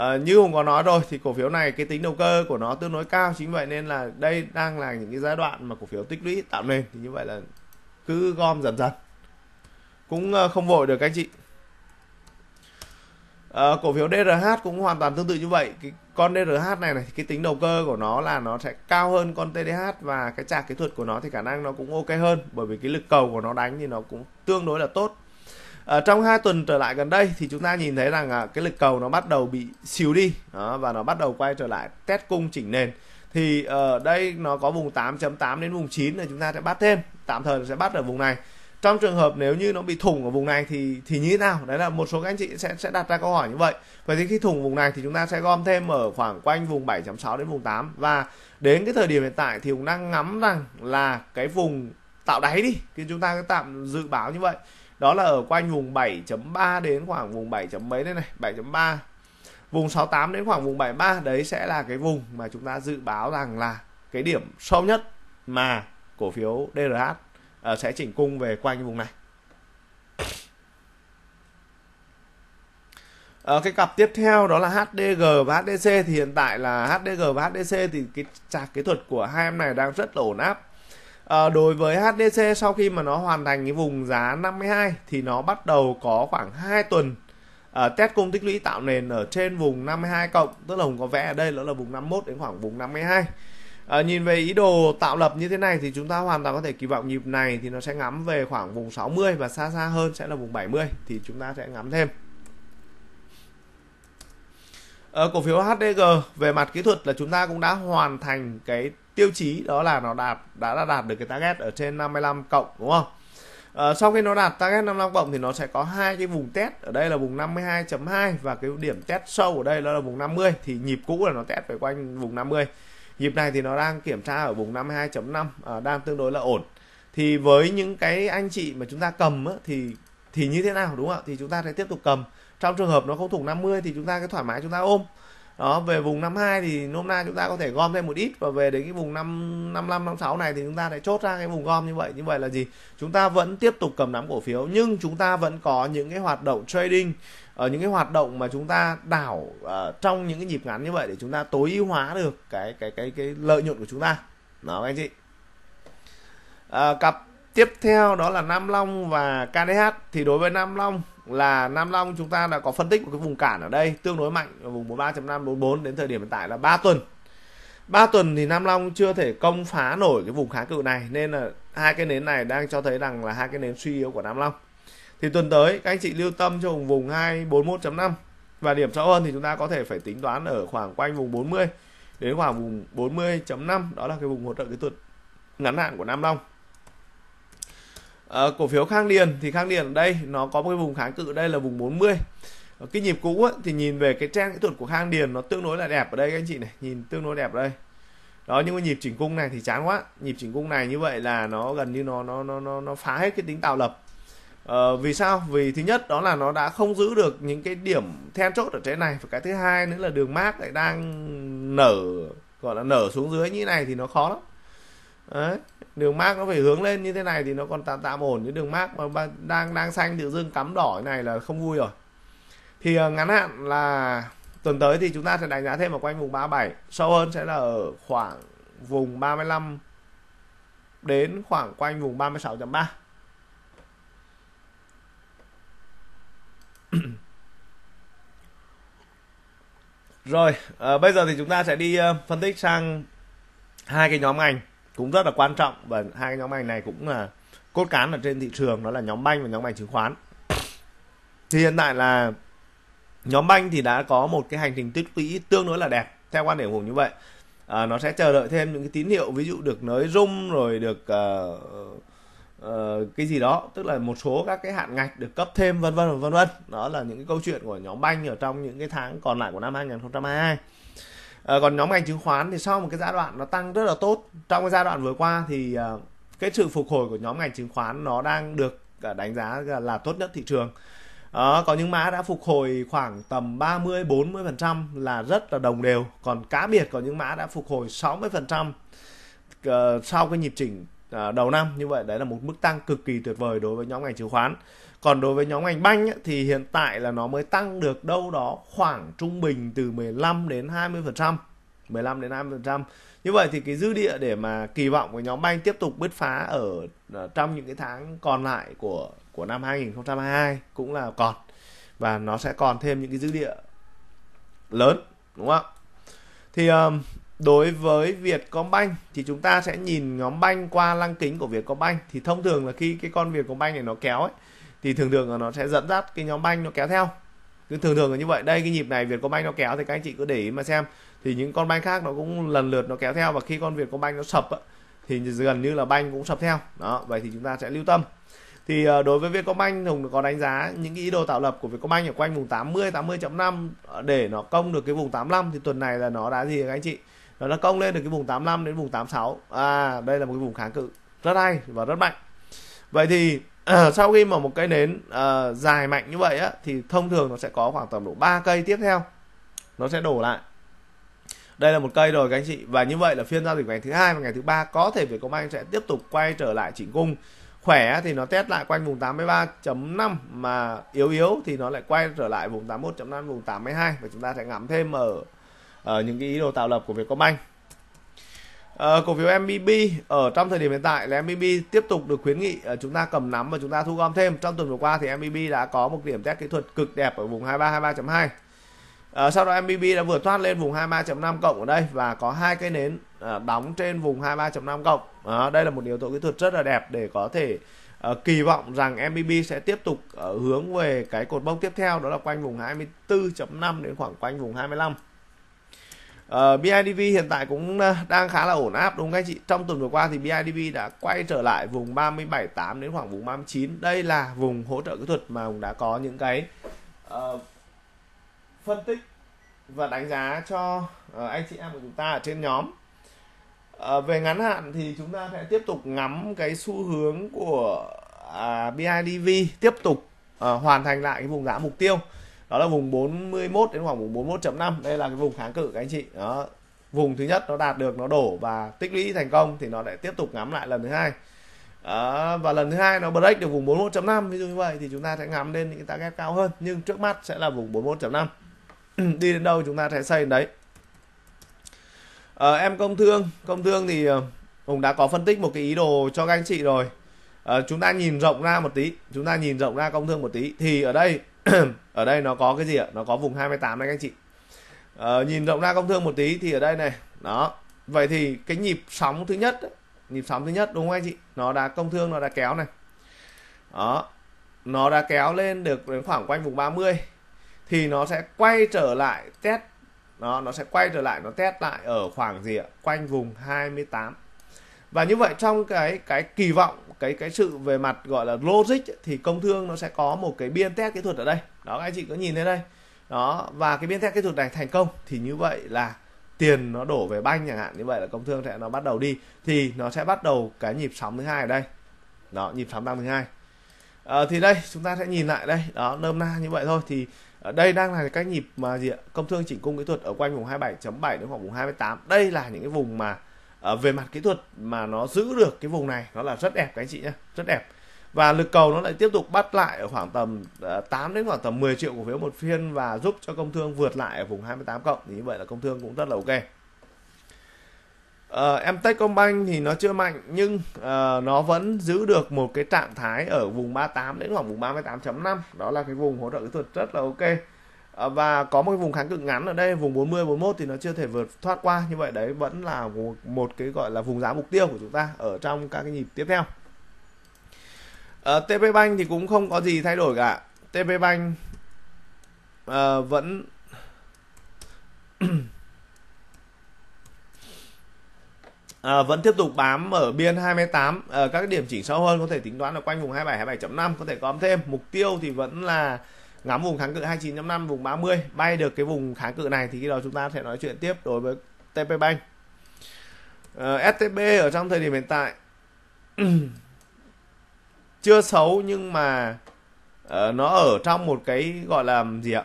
À, như hùng có nói rồi thì cổ phiếu này cái tính đầu cơ của nó tương đối cao chính vậy nên là đây đang là những cái giai đoạn mà cổ phiếu tích lũy tạo nên thì như vậy là cứ gom dần dần cũng ờ, không vội được các chị à, cổ phiếu DRH cũng hoàn toàn tương tự như vậy cái con DRH này này cái tính đầu cơ của nó là nó sẽ cao hơn con TDH và cái trạc kỹ thuật của nó thì khả năng nó cũng ok hơn bởi vì cái lực cầu của nó đánh thì nó cũng tương đối là tốt à, trong hai tuần trở lại gần đây thì chúng ta nhìn thấy rằng à, cái lực cầu nó bắt đầu bị xíu đi đó, và nó bắt đầu quay trở lại test cung chỉnh nền thì ở ờ, đây nó có vùng 8.8 đến vùng 9 là chúng ta sẽ bắt thêm tạm thời sẽ bắt ở vùng này trong trường hợp nếu như nó bị thủng ở vùng này thì thì như thế nào đấy là một số các anh chị sẽ sẽ đặt ra câu hỏi như vậy vậy thì khi thủng vùng này thì chúng ta sẽ gom thêm ở khoảng quanh vùng 7.6 đến vùng 8 và đến cái thời điểm hiện tại thì cũng đang ngắm rằng là cái vùng tạo đáy đi thì chúng ta cứ tạm dự báo như vậy đó là ở quanh vùng 7.3 đến khoảng vùng 7. mấy đây này 7.3 vùng 68 đến khoảng vùng 73 đấy sẽ là cái vùng mà chúng ta dự báo rằng là cái điểm sâu nhất mà cổ phiếu DRH ờ, sẽ chỉnh cung về quanh vùng này À, cái cặp tiếp theo đó là HDG và HDC thì hiện tại là HDG và HDC thì cái chạc kỹ thuật của hai em này đang rất là ổn áp à, đối với HDC sau khi mà nó hoàn thành cái vùng giá 52 thì nó bắt đầu có khoảng 2 tuần uh, test cung tích lũy tạo nền ở trên vùng 52 cộng tức là hùng có vẽ ở đây đó là vùng 51 đến khoảng vùng 52 À, ờ, nhìn về ý đồ tạo lập như thế này thì chúng ta hoàn toàn có thể kỳ vọng nhịp này thì nó sẽ ngắm về khoảng vùng 60 và xa xa hơn sẽ là vùng 70 thì chúng ta sẽ ngắm thêm. À, cổ phiếu HDG về mặt kỹ thuật là chúng ta cũng đã hoàn thành cái tiêu chí đó là nó đạt đã, đạt được cái target ở trên 55 cộng đúng không à, sau khi nó đạt target 55 cộng thì nó sẽ có hai cái vùng test ở đây là vùng 52.2 và cái điểm test sâu ở đây đó là vùng 50 thì nhịp cũ là nó test về quanh vùng 50 nhịp này thì nó đang kiểm tra ở vùng 52.5 à, đang tương đối là ổn thì với những cái anh chị mà chúng ta cầm á, thì thì như thế nào đúng không ạ thì chúng ta sẽ tiếp tục cầm trong trường hợp nó không thủng 50 thì chúng ta cái thoải mái chúng ta ôm đó về vùng 52 thì hôm nay chúng ta có thể gom thêm một ít và về đến cái vùng 5 55 56 này thì chúng ta lại chốt ra cái vùng gom như vậy như vậy là gì chúng ta vẫn tiếp tục cầm nắm cổ phiếu nhưng chúng ta vẫn có những cái hoạt động trading ở ờ, những cái hoạt động mà chúng ta đảo uh, trong những cái nhịp ngắn như vậy để chúng ta tối ưu hóa được cái cái cái cái lợi nhuận của chúng ta đó anh chị uh, cặp tiếp theo đó là Nam Long và KDH thì đối với Nam Long là Nam Long chúng ta đã có phân tích một cái vùng cản ở đây tương đối mạnh ở vùng 43.544 đến thời điểm hiện tại là 3 tuần. 3 tuần thì Nam Long chưa thể công phá nổi cái vùng kháng cự này nên là hai cái nến này đang cho thấy rằng là hai cái nến suy yếu của Nam Long. Thì tuần tới các anh chị lưu tâm cho vùng vùng 241.5 và điểm sâu hơn thì chúng ta có thể phải tính toán ở khoảng quanh vùng 40 đến khoảng vùng 40.5 đó là cái vùng hỗ trợ kỹ thuật ngắn hạn của Nam Long à, cổ phiếu khang điền thì khang điền đây nó có một cái vùng kháng cự đây là vùng 40 ở ờ, cái nhịp cũ ấy, thì nhìn về cái trang kỹ thuật của khang điền nó tương đối là đẹp ở đây các anh chị này nhìn tương đối đẹp ở đây đó nhưng mà nhịp chỉnh cung này thì chán quá nhịp chỉnh cung này như vậy là nó gần như nó nó nó nó, nó phá hết cái tính tạo lập ờ, vì sao vì thứ nhất đó là nó đã không giữ được những cái điểm then chốt ở trên này và cái thứ hai nữa là đường mát lại đang nở gọi là nở xuống dưới như này thì nó khó lắm đấy đường mát nó phải hướng lên như thế này thì nó còn tạm tạm ổn chứ đường mát mà đang đang xanh tự dưng cắm đỏ này là không vui rồi thì ờ, ngắn hạn là tuần tới thì chúng ta sẽ đánh giá thêm ở quanh vùng 37 sâu hơn sẽ là ở khoảng vùng 35 đến khoảng quanh vùng 36.3 Rồi, à, bây giờ thì chúng ta sẽ đi ờ, phân tích sang hai cái nhóm ngành cũng rất là quan trọng và hai cái nhóm ngành này cũng là cốt cán ở trên thị trường đó là nhóm banh và nhóm ngành chứng khoán thì hiện tại là nhóm banh thì đã có một cái hành trình tích lũy tương đối là đẹp theo quan điểm của như vậy à, nó sẽ chờ đợi thêm những cái tín hiệu ví dụ được nới rung rồi được uh, uh, cái gì đó tức là một số các cái hạn ngạch được cấp thêm vân vân vân vân đó là những cái câu chuyện của nhóm banh ở trong những cái tháng còn lại của năm 2022 à, còn nhóm ngành chứng khoán thì sau một cái giai đoạn nó tăng rất là tốt trong cái giai đoạn vừa qua thì à, cái sự phục hồi của nhóm ngành chứng khoán nó đang được ờ, đánh giá là tốt nhất thị trường à, có những mã đã phục hồi khoảng tầm 30 40 phần trăm là rất là đồng đều còn cá biệt có những mã đã phục hồi 60 phần trăm sau cái nhịp chỉnh đầu năm như vậy đấy là một mức tăng cực kỳ tuyệt vời đối với nhóm ngành chứng khoán còn đối với nhóm ngành banh ấy, thì hiện tại là nó mới tăng được đâu đó khoảng trung bình từ 15 đến 20 phần trăm 15 đến 20 phần trăm như vậy thì cái dư địa để mà kỳ vọng của nhóm banh tiếp tục bứt phá ở ờ, trong những cái tháng còn lại của của năm 2022 cũng là còn và nó sẽ còn thêm những cái dư địa lớn đúng không ạ thì um, đối với Vietcombank thì chúng ta sẽ nhìn nhóm banh qua lăng kính của Vietcombank thì thông thường là khi cái con Vietcombank này nó kéo ấy thì thường thường là nó sẽ dẫn dắt cái nhóm banh nó kéo theo cứ thường thường là như vậy đây cái nhịp này việt banh nó kéo thì các anh chị cứ để ý mà xem thì những con banh khác nó cũng lần lượt nó kéo theo và khi con việt banh nó sập thì gần như là banh cũng sập theo đó vậy thì chúng ta sẽ lưu tâm thì ờ, đối với Vietcombank Hùng có đánh giá những cái ý đồ tạo lập của Vietcombank ở quanh vùng 80 80.5 ờ, để nó công được cái vùng 85 thì tuần này là nó đã gì các anh chị nó đã công lên được cái vùng 85 đến vùng 86 à đây là một cái vùng kháng cự rất hay và rất mạnh vậy thì Ờ, sau khi mà một cây nến uh, dài mạnh như vậy á thì thông thường nó sẽ có khoảng tầm độ 3 cây tiếp theo nó sẽ đổ lại đây là một cây rồi các anh chị và như vậy là phiên giao dịch ngày thứ hai và ngày thứ ba có thể việc công anh sẽ tiếp tục quay trở lại chỉnh cung khỏe thì nó test lại quanh vùng 83.5 mà yếu yếu thì nó lại quay trở lại vùng 81.5 vùng 82 và chúng ta sẽ ngắm thêm ở, ở những cái ý đồ tạo lập của việc công anh Ờ, cổ phiếu MBB ở trong thời điểm hiện tại là MBB tiếp tục được khuyến nghị ờ, chúng ta cầm nắm và chúng ta thu gom thêm. Trong tuần vừa qua thì MBB đã có một điểm test kỹ thuật cực đẹp ở vùng 23 2 Uh, sau đó MBB đã vừa thoát lên vùng 23.5 cộng ở đây và có hai cây nến uh, đóng trên vùng 23.5 cộng. Uh, đây là một yếu tố kỹ thuật rất là đẹp để có thể uh, kỳ vọng rằng MBB sẽ tiếp tục uh, hướng về cái cột mốc tiếp theo đó là quanh vùng 24.5 đến khoảng quanh vùng 25. Ờ, BIDV hiện tại cũng ờ, đang khá là ổn áp đúng không các anh chị? Trong tuần vừa qua thì BIDV đã quay trở lại vùng 37.8 đến khoảng vùng 39. Đây là vùng hỗ trợ kỹ thuật mà Hùng đã có những cái uh, phân tích và đánh giá cho uh, anh chị em của chúng ta ở trên nhóm. Uh, về ngắn hạn thì chúng ta sẽ tiếp tục ngắm cái xu hướng của uh, à, BIDV tiếp tục uh, hoàn thành lại cái vùng giá mục tiêu đó là vùng 41 đến khoảng vùng 41.5 đây là cái vùng kháng cự các anh chị đó vùng thứ nhất nó đạt được nó đổ và tích lũy thành công thì nó lại tiếp tục ngắm lại lần thứ hai đó, và lần thứ hai nó break được vùng 41.5 ví dụ như vậy thì chúng ta sẽ ngắm lên những cái target cao hơn nhưng trước mắt sẽ là vùng 41.5 đi đến đâu chúng ta sẽ xây đến đấy à, em công thương công thương thì ờ, hùng đã có phân tích một cái ý đồ cho các anh chị rồi à, chúng ta nhìn rộng ra một tí chúng ta nhìn rộng ra công thương một tí thì ở đây ở đây nó có cái gì ạ nó có vùng 28 này các anh chị ờ, nhìn rộng ra công thương một tí thì ở đây này đó vậy thì cái nhịp sóng thứ nhất nhịp sóng thứ nhất đúng không anh chị nó đã công thương nó đã kéo này đó nó đã kéo lên được đến khoảng quanh vùng 30 thì nó sẽ quay trở lại test nó nó sẽ quay trở lại nó test lại ở khoảng gì ạ quanh vùng 28 và như vậy trong cái cái kỳ vọng cái cái sự về mặt gọi là logic thì công thương nó sẽ có một cái biên test kỹ thuật ở đây đó các anh chị có nhìn thấy đây đó và cái biên test kỹ thuật này thành công thì như vậy là tiền nó đổ về banh chẳng hạn như vậy là công thương sẽ nó bắt đầu đi thì nó sẽ bắt đầu cái nhịp sóng thứ hai ở đây đó nhịp sóng tăng thứ hai à, thì đây chúng ta sẽ nhìn lại đây đó nôm na như vậy thôi thì ở ờ, đây đang là cái nhịp mà gì ạ công thương chỉnh cung kỹ thuật ở quanh vùng 27.7 đến khoảng vùng 28 đây là những cái vùng mà à, về mặt kỹ thuật mà nó giữ được cái vùng này nó là rất đẹp các anh chị nhé rất đẹp và lực cầu nó lại tiếp tục bắt lại ở khoảng tầm 8 ờ, đến khoảng tầm 10 triệu cổ phiếu một phiên và giúp cho công thương vượt lại ở vùng 28 cộng thì như vậy là công thương cũng rất là ok Uh, ờ, em Techcombank thì nó chưa mạnh nhưng uh, nó vẫn giữ được một cái trạng thái ở vùng 38 đến khoảng vùng 38.5 đó là cái vùng hỗ trợ kỹ thuật rất là ok Ờ, và có một cái vùng kháng cự ngắn ở đây vùng 40 41 thì nó chưa thể vượt thoát qua như vậy đấy vẫn là một, cái gọi là vùng giá mục tiêu của chúng ta ở trong các cái nhịp tiếp theo uh, ờ, TP Bank thì cũng không có gì thay đổi cả TP Bank uh, vẫn À, vẫn tiếp tục bám ở biên 28 à, các điểm chỉnh sâu hơn có thể tính toán ở quanh vùng 27 27.5 có thể có thêm mục tiêu thì vẫn là ngắm vùng kháng cự 29.5 vùng 30 bay được cái vùng kháng cự này thì khi đó chúng ta sẽ nói chuyện tiếp đối với TP Bank uh, ờ, STB ở trong thời điểm hiện tại chưa xấu nhưng mà uh, nó ở trong một cái gọi là gì ạ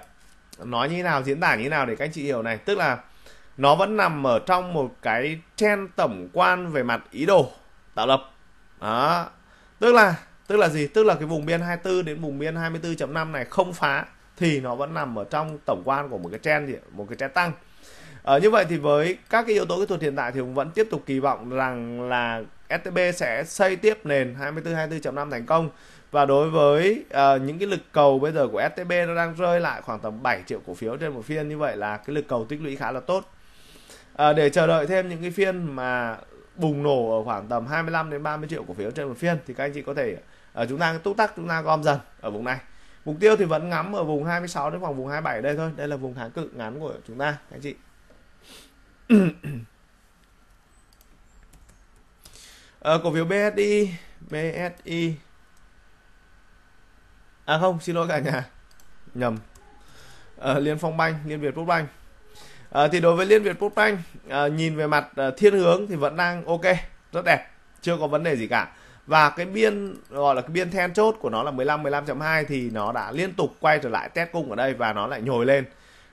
nói như thế nào diễn tả như thế nào để các anh chị hiểu này tức là nó vẫn nằm ở trong một cái trend tổng quan về mặt ý đồ tạo lập đó. tức là tức là gì tức là cái vùng biên 24 đến vùng biên 24.5 này không phá thì nó vẫn nằm ở trong tổng quan của một cái trend gì một cái trend tăng ở ờ, như vậy thì với các cái yếu tố kỹ thuật hiện tại thì cũng vẫn tiếp tục kỳ vọng rằng là STB sẽ xây tiếp nền 24 24.5 thành công và đối với uh, những cái lực cầu bây giờ của STB nó đang rơi lại khoảng tầm 7 triệu cổ phiếu trên một phiên như vậy là cái lực cầu tích lũy khá là tốt uh, để chờ đợi thêm những cái phiên mà bùng nổ ở khoảng tầm 25 đến 30 triệu cổ phiếu trên một phiên thì các anh chị có thể à, chúng ta túc tắc chúng ta gom dần ở vùng này mục tiêu thì vẫn ngắm ở vùng 26 đến khoảng vùng 27 đây thôi đây là vùng kháng cự ngắn của chúng ta anh chị à, cổ phiếu BSI BSI à không xin lỗi cả nhà nhầm à, Liên Phong Banh Liên Việt Quốc Banh à, thì đối với Liên Việt Quốc Banh à, nhìn về mặt à, thiên hướng thì vẫn đang ok rất đẹp chưa có vấn đề gì cả và cái biên gọi là cái biên then chốt của nó là 15 15.2 thì nó đã liên tục quay trở lại test cung ở đây và nó lại nhồi lên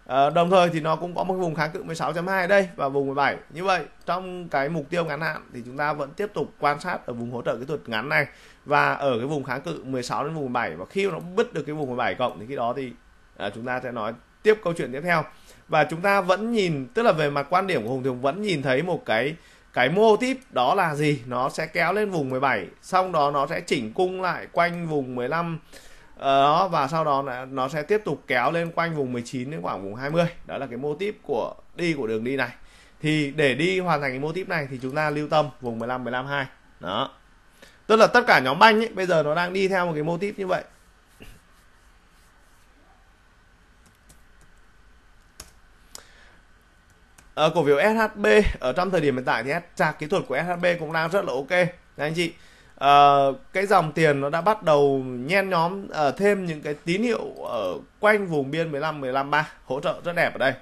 à, đồng thời thì nó cũng có một vùng kháng cự 16.2 đây và vùng 17 như vậy trong cái mục tiêu ngắn hạn thì chúng ta vẫn tiếp tục quan sát ở vùng hỗ trợ kỹ thuật ngắn này và ở cái vùng kháng cự 16 đến vùng 17 và khi nó bứt được cái vùng 17 cộng thì khi đó thì à, chúng ta sẽ nói tiếp câu chuyện tiếp theo và chúng ta vẫn nhìn tức là về mặt quan điểm của Hùng thì vẫn nhìn thấy một cái cái mô típ đó là gì nó sẽ kéo lên vùng 17 xong đó nó sẽ chỉnh cung lại quanh vùng 15 đó ờ, và sau đó nó sẽ tiếp tục kéo lên quanh vùng 19 đến khoảng vùng 20 đó là cái mô típ của đi của đường đi này thì để đi hoàn thành cái mô típ này thì chúng ta lưu tâm vùng 15 15 2 đó tức là tất cả nhóm banh ấy, bây giờ nó đang đi theo một cái mô típ như vậy ở ờ, cổ phiếu SHB ở trong thời điểm hiện tại thì trạc kỹ thuật của SHB cũng đang rất là ok Đấy anh chị à, cái dòng tiền nó đã bắt đầu nhen nhóm à, thêm những cái tín hiệu ở quanh vùng biên 15 15 3 hỗ trợ rất đẹp ở đây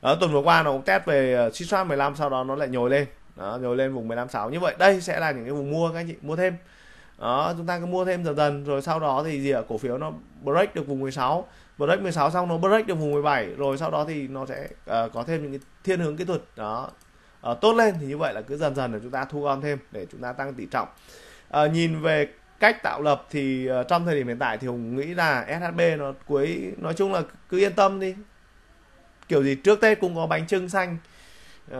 à, tuần vừa qua nó cũng test về uh, soát 15 sau đó nó lại nhồi lên đó, nhồi lên vùng 15 6 như vậy đây sẽ là những cái vùng mua các anh chị mua thêm đó chúng ta cứ mua thêm dần dần rồi sau đó thì gì ở cổ phiếu nó break được vùng 16 break 16 xong nó break được vùng 17 rồi sau đó thì nó sẽ uh, có thêm những cái thiên hướng kỹ thuật đó uh, tốt lên thì như vậy là cứ dần dần là chúng ta thu gom thêm để chúng ta tăng tỷ trọng uh, nhìn về cách tạo lập thì uh, trong thời điểm hiện tại thì hùng nghĩ là shb nó cuối nói chung là cứ yên tâm đi kiểu gì trước tết cũng có bánh trưng xanh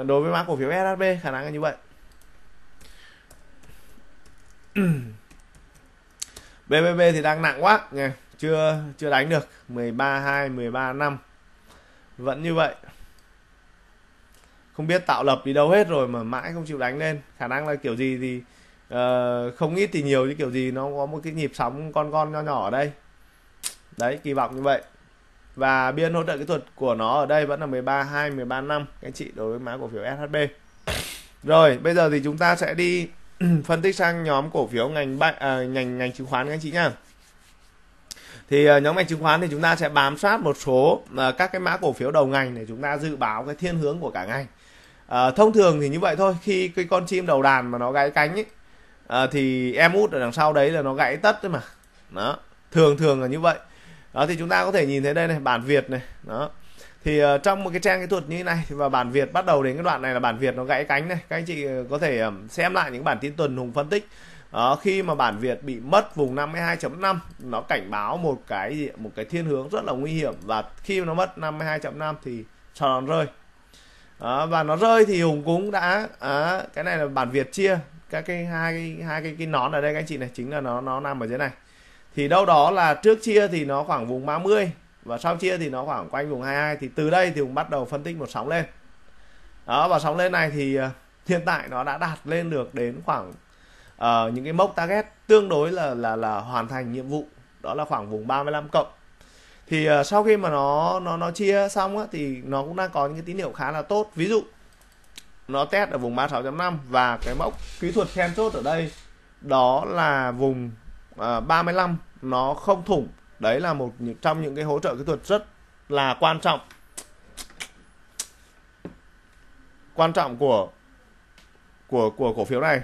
uh, đối với mã cổ phiếu shb khả năng là như vậy BBB thì đang nặng quá nha chưa chưa đánh được 13 2 13 5 vẫn như vậy không biết tạo lập đi đâu hết rồi mà mãi không chịu đánh lên khả năng là kiểu gì thì uh, không ít thì nhiều chứ kiểu gì nó có một cái nhịp sóng con con nho nhỏ ở đây đấy kỳ vọng như vậy và biên hỗ trợ kỹ thuật của nó ở đây vẫn là 13 2 13 5 các anh chị đối với mã cổ phiếu SHB rồi bây giờ thì chúng ta sẽ đi phân tích sang nhóm cổ phiếu ngành bạc à, ngành ngành chứng khoán các anh chị nhá thì ờ, nhóm ngành chứng khoán thì chúng ta sẽ bám sát một số ờ, các cái mã cổ phiếu đầu ngành để chúng ta dự báo cái thiên hướng của cả ngành à, thông thường thì như vậy thôi khi cái con chim đầu đàn mà nó gãy cánh ấy, à, thì em út ở đằng sau đấy là nó gãy tất đấy mà đó thường thường là như vậy đó thì chúng ta có thể nhìn thấy đây này bản việt này đó thì uh, trong một cái trang kỹ thuật như thế này và bản Việt bắt đầu đến cái đoạn này là bản Việt nó gãy cánh này các anh chị có thể um, xem lại những bản tin tuần Hùng phân tích đó, ờ, khi mà bản Việt bị mất vùng 52.5 nó cảnh báo một cái gì một cái thiên hướng rất là nguy hiểm và khi nó mất 52.5 thì tròn rơi đó, ờ, và nó rơi thì Hùng cũng đã à, cái này là bản Việt chia các cái hai cái hai cái cái nón ở đây các anh chị này chính là nó nó nằm ở dưới này thì đâu đó là trước chia thì nó khoảng vùng 30 và sau chia thì nó khoảng quanh vùng 22 thì từ đây thì Hùng bắt đầu phân tích một sóng lên đó và sóng lên này thì hiện tại nó đã đạt lên được đến khoảng uh, những cái mốc target tương đối là là là hoàn thành nhiệm vụ đó là khoảng vùng 35 cộng thì uh, sau khi mà nó nó nó chia xong á, thì nó cũng đang có những cái tín hiệu khá là tốt ví dụ nó test ở vùng 36.5 và cái mốc kỹ thuật then chốt ở đây đó là vùng uh, ờ, 35 nó không thủng đấy là một trong những cái hỗ trợ kỹ thuật rất là quan trọng quan trọng của của của cổ phiếu này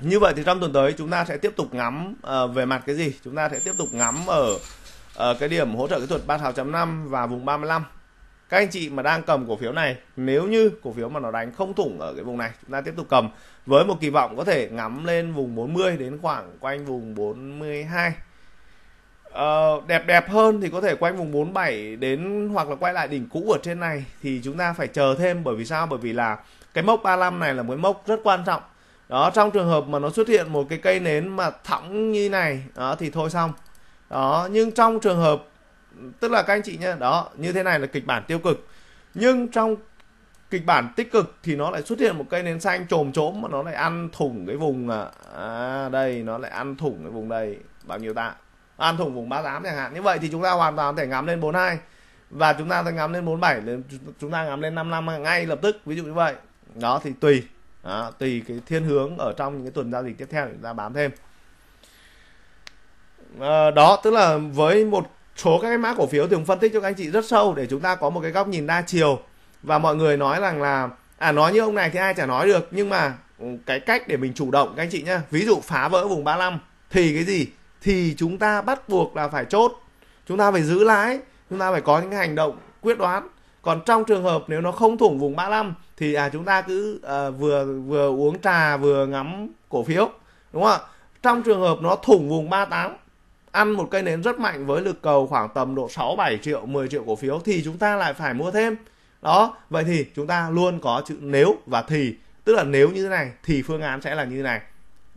như vậy thì trong tuần tới chúng ta sẽ tiếp tục ngắm uh, về mặt cái gì chúng ta sẽ tiếp tục ngắm ở uh, cái điểm hỗ trợ kỹ thuật 36.5 và vùng 35 các anh chị mà đang cầm cổ phiếu này nếu như cổ phiếu mà nó đánh không thủng ở cái vùng này chúng ta tiếp tục cầm với một kỳ vọng có thể ngắm lên vùng 40 đến khoảng quanh vùng 42 Uh, ờ, đẹp đẹp hơn thì có thể quanh vùng 47 đến hoặc là quay lại đỉnh cũ ở trên này thì chúng ta phải chờ thêm bởi vì sao bởi vì là cái mốc 35 này là một mốc rất quan trọng đó trong trường hợp mà nó xuất hiện một cái cây nến mà thẳng như này đó thì thôi xong đó nhưng trong trường hợp tức là các anh chị nhé đó như thế này là kịch bản tiêu cực nhưng trong kịch bản tích cực thì nó lại xuất hiện một cây nến xanh trồm trốm mà nó lại ăn thủng cái vùng à, à đây nó lại ăn thủng cái vùng đây bao nhiêu ta ăn thủng vùng 38 chẳng hạn như vậy thì chúng ta hoàn toàn có thể ngắm lên 42 và chúng ta sẽ ngắm lên 47 chúng ta ngắm lên 55 ngay lập tức ví dụ như vậy đó thì tùy đó, tùy cái thiên hướng ở trong những cái tuần giao dịch tiếp theo chúng ta bám thêm à, đó tức là với một số các cái mã cổ phiếu thì cũng phân tích cho các anh chị rất sâu để chúng ta có một cái góc nhìn đa chiều và mọi người nói rằng là à nói như ông này thì ai chả nói được nhưng mà cái cách để mình chủ động các anh chị nhá ví dụ phá vỡ vùng 35 thì cái gì thì chúng ta bắt buộc là phải chốt chúng ta phải giữ lãi chúng ta phải có những cái hành động quyết đoán còn trong trường hợp nếu nó không thủng vùng 35 thì à chúng ta cứ à, vừa vừa uống trà vừa ngắm cổ phiếu đúng không ạ trong trường hợp nó thủng vùng 38 ăn một cây nến rất mạnh với lực cầu khoảng tầm độ 6 7 triệu 10 triệu cổ phiếu thì chúng ta lại phải mua thêm đó vậy thì chúng ta luôn có chữ nếu và thì tức là nếu như thế này thì phương án sẽ là như thế này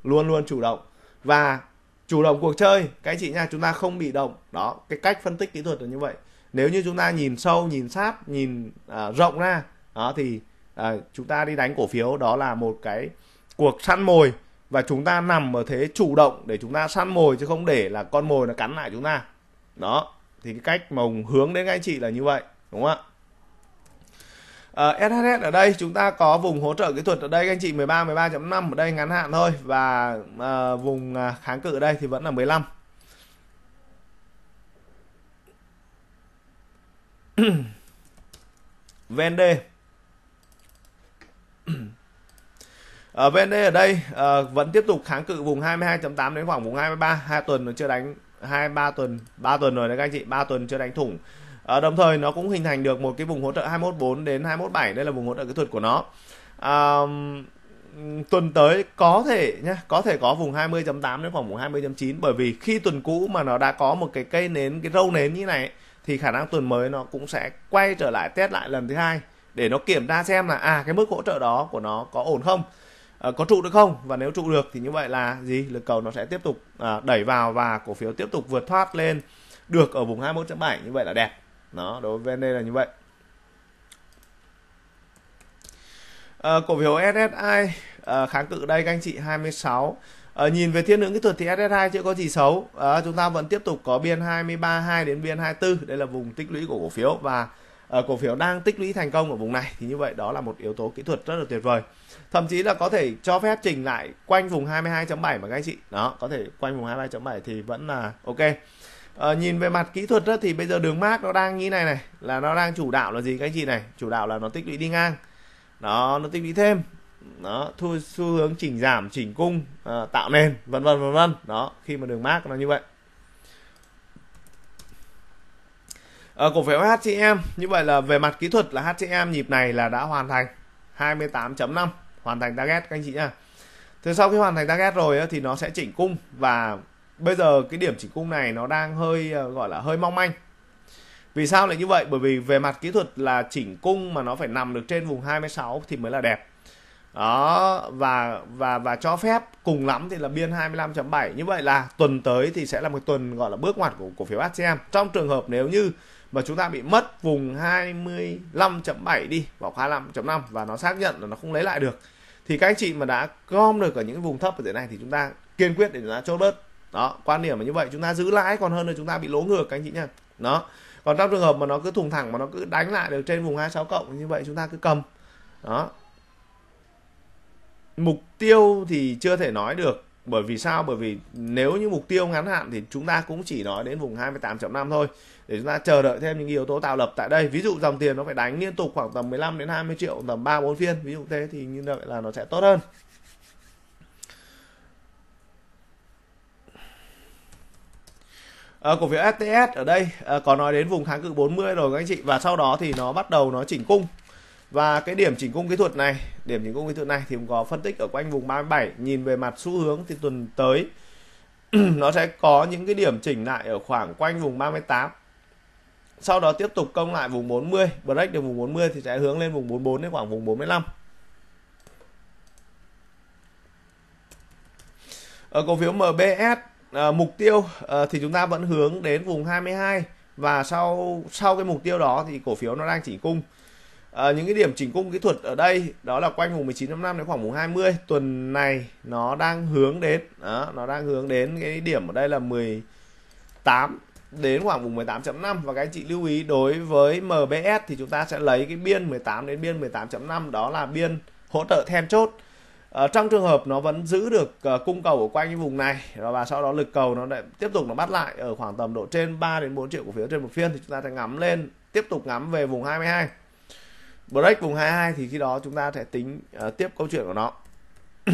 luôn luôn chủ động và chủ động cuộc chơi cái anh chị nha chúng ta không bị động đó cái cách phân tích kỹ thuật là như vậy nếu như chúng ta nhìn sâu nhìn sát nhìn uh, rộng ra đó thì à, chúng ta đi đánh cổ phiếu đó là một cái cuộc săn mồi và chúng ta nằm ở thế chủ động để chúng ta săn mồi chứ không để là con mồi nó cắn lại chúng ta đó thì cái cách mà hướng đến các anh chị là như vậy đúng không ạ Uh, ờ, SHS ở đây chúng ta có vùng hỗ trợ kỹ thuật ở đây các anh chị 13 13.5 ở đây ngắn hạn thôi và uh, vùng uh, kháng cự ở đây thì vẫn là 15. VND ở VND ở đây à, vẫn tiếp tục kháng cự vùng 22.8 đến khoảng vùng 23 hai tuần nó chưa đánh hai ba tuần ba tuần rồi đấy các anh chị ba tuần chưa đánh thủng à, đồng thời nó cũng hình thành được một cái vùng hỗ trợ 214 đến 217 đây là vùng hỗ trợ kỹ thuật của nó à, tuần tới có thể nhé có thể có vùng 20.8 đến khoảng vùng 20.9 bởi vì khi tuần cũ mà nó đã có một cái cây nến cái râu nến như này thì khả năng tuần mới nó cũng sẽ quay trở lại test lại lần thứ hai để nó kiểm tra xem là à cái mức hỗ trợ đó của nó có ổn không Ờ, có trụ được không và nếu trụ được thì như vậy là gì lực cầu nó sẽ tiếp tục uh, đẩy vào và cổ phiếu tiếp tục vượt thoát lên được ở vùng 21.7 như vậy là đẹp nó đối với VN là như vậy uh, cổ phiếu SSI uh, ờ, kháng cự đây các anh chị 26 À, nhìn về thiên hướng kỹ thuật thì ssi chưa có gì xấu. À, chúng ta vẫn tiếp tục có biên 232 đến biên 24, đây là vùng tích lũy của cổ phiếu và Ờ, cổ phiếu đang tích lũy thành công ở vùng này thì như vậy đó là một yếu tố kỹ thuật rất là tuyệt vời thậm chí là có thể cho phép chỉnh lại quanh vùng 22.7 mà các anh chị đó có thể quanh vùng 22.7 thì vẫn là ok À, nhìn về mặt kỹ thuật đó, thì bây giờ đường mát nó đang như này này là nó đang chủ đạo là gì các anh chị này chủ đạo là nó tích lũy đi ngang nó nó tích lũy thêm nó thu xu hướng chỉnh giảm chỉnh cung à, tạo nền vân vân vân vân đó khi mà đường mát nó như vậy à, cổ phiếu HCM như vậy là về mặt kỹ thuật là HCM nhịp này là đã hoàn thành 28.5 hoàn thành target các anh chị nhá. thế sau khi hoàn thành target rồi thì nó sẽ chỉnh cung và bây giờ cái điểm chỉnh cung này nó đang hơi ờ, gọi là hơi mong manh vì sao lại như vậy bởi vì về mặt kỹ thuật là chỉnh cung mà nó phải nằm được trên vùng 26 thì mới là đẹp đó và và và cho phép cùng lắm thì là biên 25.7 như vậy là tuần tới thì sẽ là một tuần gọi là bước ngoặt của cổ phiếu HCM trong trường hợp nếu như và chúng ta bị mất vùng 25.7 đi vào khóa 5.5 và nó xác nhận là nó không lấy lại được thì các anh chị mà đã gom được ở những vùng thấp ở thế này thì chúng ta kiên quyết để chúng ta chốt bớt đó quan điểm là như vậy chúng ta giữ lãi còn hơn là chúng ta bị lỗ ngược các anh chị nhá đó còn trong trường hợp mà nó cứ thùng thẳng mà nó cứ đánh lại được trên vùng 26 cộng như vậy chúng ta cứ cầm đó mục tiêu thì chưa thể nói được bởi vì sao bởi vì nếu như mục tiêu ngắn hạn thì chúng ta cũng chỉ nói đến vùng 28.5 thôi để chúng ta chờ đợi thêm những yếu tố tạo lập tại đây ví dụ dòng tiền nó phải đánh liên tục khoảng tầm 15 đến 20 triệu tầm 3 4 phiên ví dụ thế thì như vậy là nó sẽ tốt hơn À, cổ phiếu STS ở đây à, có nói đến vùng kháng cự 40 rồi các anh chị và sau đó thì nó bắt đầu nó chỉnh cung và cái điểm chỉnh cung kỹ thuật này điểm chỉnh cung kỹ thuật này thì cũng có phân tích ở quanh vùng 37 nhìn về mặt xu hướng thì tuần tới nó sẽ có những cái điểm chỉnh lại ở khoảng quanh vùng 38 sau đó tiếp tục công lại vùng 40 break được vùng 40 thì sẽ hướng lên vùng 44 đến khoảng vùng 45 ở cổ phiếu MBS à, ờ, mục tiêu à, thì chúng ta vẫn hướng đến vùng 22 và sau sau cái mục tiêu đó thì cổ phiếu nó đang chỉnh cung À, những cái điểm chỉnh cung kỹ thuật ở đây đó là quanh vùng 19.5 đến khoảng vùng 20 tuần này nó đang hướng đến đó, nó đang hướng đến cái điểm ở đây là 18 đến khoảng vùng 18.5 và các anh chị lưu ý đối với MBS thì chúng ta sẽ lấy cái biên 18 đến biên 18.5 đó là biên hỗ trợ then chốt ở ờ, trong trường hợp nó vẫn giữ được ờ, cung cầu ở quanh vùng này và sau đó lực cầu nó lại tiếp tục nó bắt lại ở khoảng tầm độ trên 3 đến 4 triệu cổ phiếu trên một phiên thì chúng ta sẽ ngắm lên tiếp tục ngắm về vùng 22 break vùng 22 thì khi đó chúng ta sẽ tính uh, tiếp câu chuyện của nó ở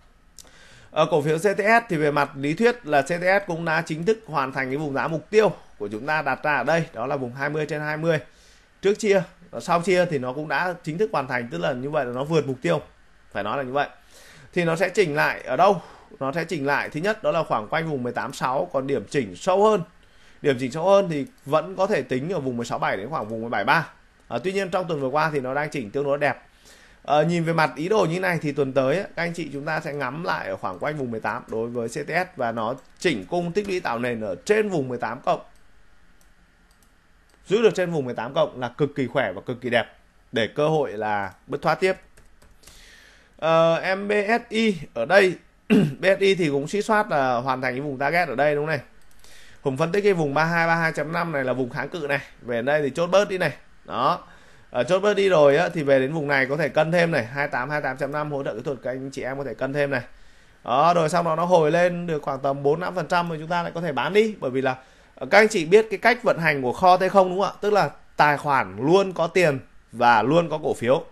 ờ, cổ phiếu CTS thì về mặt lý thuyết là CTS cũng đã chính thức hoàn thành cái vùng giá mục tiêu của chúng ta đặt ra ở đây đó là vùng 20 trên 20 trước chia sau chia thì nó cũng đã chính thức hoàn thành tức là như vậy là nó vượt mục tiêu phải nói là như vậy thì nó sẽ chỉnh lại ở đâu nó sẽ chỉnh lại thứ nhất đó là khoảng quanh vùng 186 còn điểm chỉnh sâu hơn điểm chỉnh sâu hơn thì vẫn có thể tính ở vùng 167 đến khoảng vùng 173 à, tuy nhiên trong tuần vừa qua thì nó đang chỉnh tương đối đẹp à, nhìn về mặt ý đồ như này thì tuần tới các anh chị chúng ta sẽ ngắm lại ở khoảng quanh vùng 18 đối với CTS và nó chỉnh cung tích lũy tạo nền ở trên vùng 18 cộng giữ được trên vùng 18 cộng là cực kỳ khỏe và cực kỳ đẹp để cơ hội là bứt thoát tiếp à, ờ, MBSI ở đây BSI thì cũng suy soát là hoàn thành cái vùng target ở đây đúng không này Hùng phân tích cái vùng 3232 5 này là vùng kháng cự này về đây thì chốt bớt đi này đó ở ờ, chốt bớt đi rồi á, thì về đến vùng này có thể cân thêm này 28 28.5 hỗ trợ kỹ thuật các anh chị em có thể cân thêm này đó rồi sau đó nó hồi lên được khoảng tầm 4 5 phần trăm thì chúng ta lại có thể bán đi bởi vì là ờ, các anh chị biết cái cách vận hành của kho t không đúng không ạ tức là tài khoản luôn có tiền và luôn có cổ phiếu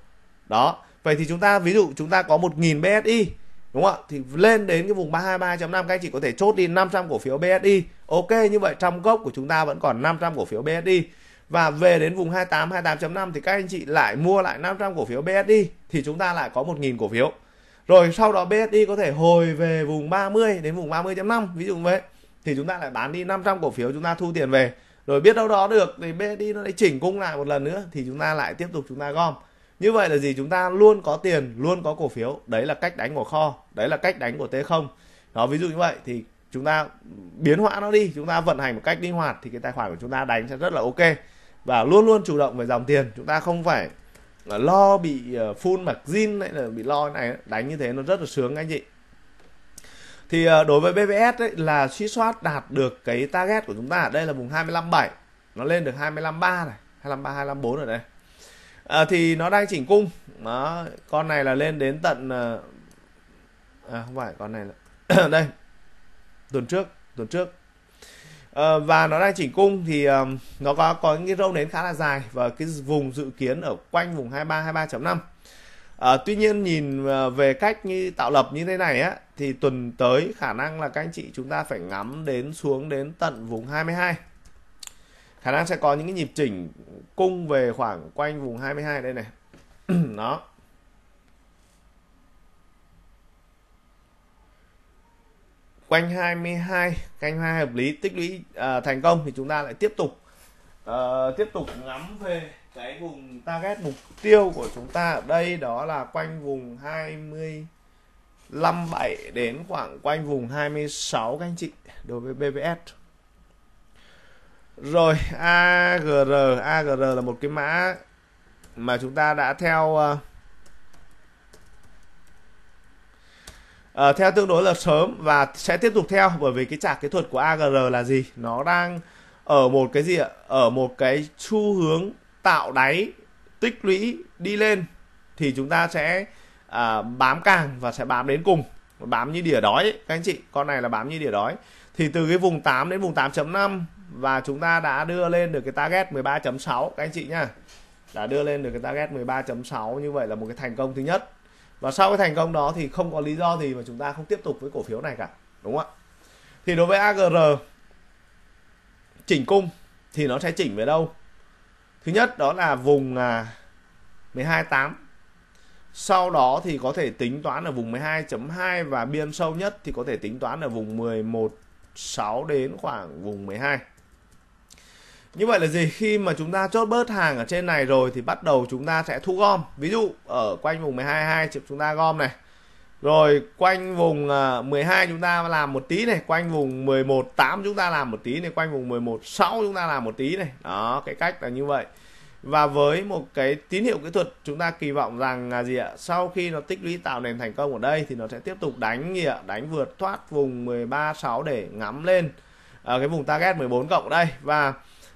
đó vậy thì chúng ta ví dụ chúng ta có 1.000 BSI đúng không ạ thì lên đến cái vùng 323.5 các anh chị có thể chốt đi 500 cổ phiếu BSI ok như vậy trong gốc của chúng ta vẫn còn 500 cổ phiếu BSI và về đến vùng 28 28.5 thì các anh chị lại mua lại 500 cổ phiếu BSI thì chúng ta lại có 1.000 cổ phiếu rồi sau đó BSI có thể hồi về vùng 30 đến vùng 30.5 ví dụ vậy thì chúng ta lại bán đi 500 cổ phiếu chúng ta thu tiền về rồi biết đâu đó được thì BSI nó lại chỉnh cung lại một lần nữa thì chúng ta lại tiếp tục chúng ta gom như vậy là gì chúng ta luôn có tiền luôn có cổ phiếu đấy là cách đánh của kho đấy là cách đánh của T0 đó ví dụ như vậy thì chúng ta biến hóa nó đi chúng ta vận hành một cách linh hoạt thì cái tài khoản của chúng ta đánh sẽ rất là ok và luôn luôn chủ động về dòng tiền chúng ta không phải là lo bị ờ, full mặc zin hay là bị lo này đánh như thế nó rất là sướng anh chị thì ờ, đối với BVS ấy, là suy soát đạt được cái target của chúng ta đây là vùng 257 nó lên được 253 này 253 254 ở đây à, thì nó đang chỉnh cung nó con này là lên đến tận à, không phải con này là đây tuần trước tuần trước Ờ, và nó đang chỉnh cung thì um, nó có có những cái râu nến khá là dài và cái vùng dự kiến ở quanh vùng 23 23.5 À, tuy nhiên nhìn ờ, về cách như tạo lập như thế này á thì tuần tới khả năng là các anh chị chúng ta phải ngắm đến xuống đến tận vùng 22 khả năng sẽ có những cái nhịp chỉnh cung về khoảng quanh vùng 22 đây này đó quanh 22 canh hai hợp lý tích lũy à, thành công thì chúng ta lại tiếp tục à, tiếp tục ngắm về cái vùng target mục tiêu của chúng ta ở đây đó là quanh vùng 25 7 đến khoảng quanh vùng 26 các anh chị đối với BVS. rồi AGR AGR là một cái mã mà chúng ta đã theo uh, uh, theo tương đối là sớm và sẽ tiếp tục theo bởi vì cái trả kỹ thuật của AGR là gì nó đang ở một cái gì ạ ở một cái xu hướng tạo đáy tích lũy đi lên thì chúng ta sẽ à, bám càng và sẽ bám đến cùng bám như đỉa đói ấy, các anh chị con này là bám như đỉa đói thì từ cái vùng 8 đến vùng 8.5 và chúng ta đã đưa lên được cái target 13.6 các anh chị nhá đã đưa lên được cái target 13.6 như vậy là một cái thành công thứ nhất và sau cái thành công đó thì không có lý do gì mà chúng ta không tiếp tục với cổ phiếu này cả đúng không ạ thì đối với AGR chỉnh cung thì nó sẽ chỉnh về đâu thứ nhất đó là vùng à, 12.8 sau đó thì có thể tính toán ở vùng 12.2 và biên sâu nhất thì có thể tính toán ở vùng 11.6 đến khoảng vùng 12 như vậy là gì khi mà chúng ta chốt bớt hàng ở trên này rồi thì bắt đầu chúng ta sẽ thu gom ví dụ ở quanh vùng 122 chúng ta gom này rồi quanh vùng 12 à, chúng ta làm một tí này quanh vùng 11 8 chúng ta làm một tí này quanh vùng 11 6 chúng ta làm một tí này đó cái cách là như vậy và với một cái tín hiệu kỹ thuật chúng ta kỳ vọng rằng là gì ạ sau khi nó tích lũy tạo nền thành công ở đây thì nó sẽ tiếp tục đánh gì ạ đánh vượt thoát vùng 136 để ngắm lên ở à, cái vùng target 14 cộng ở đây và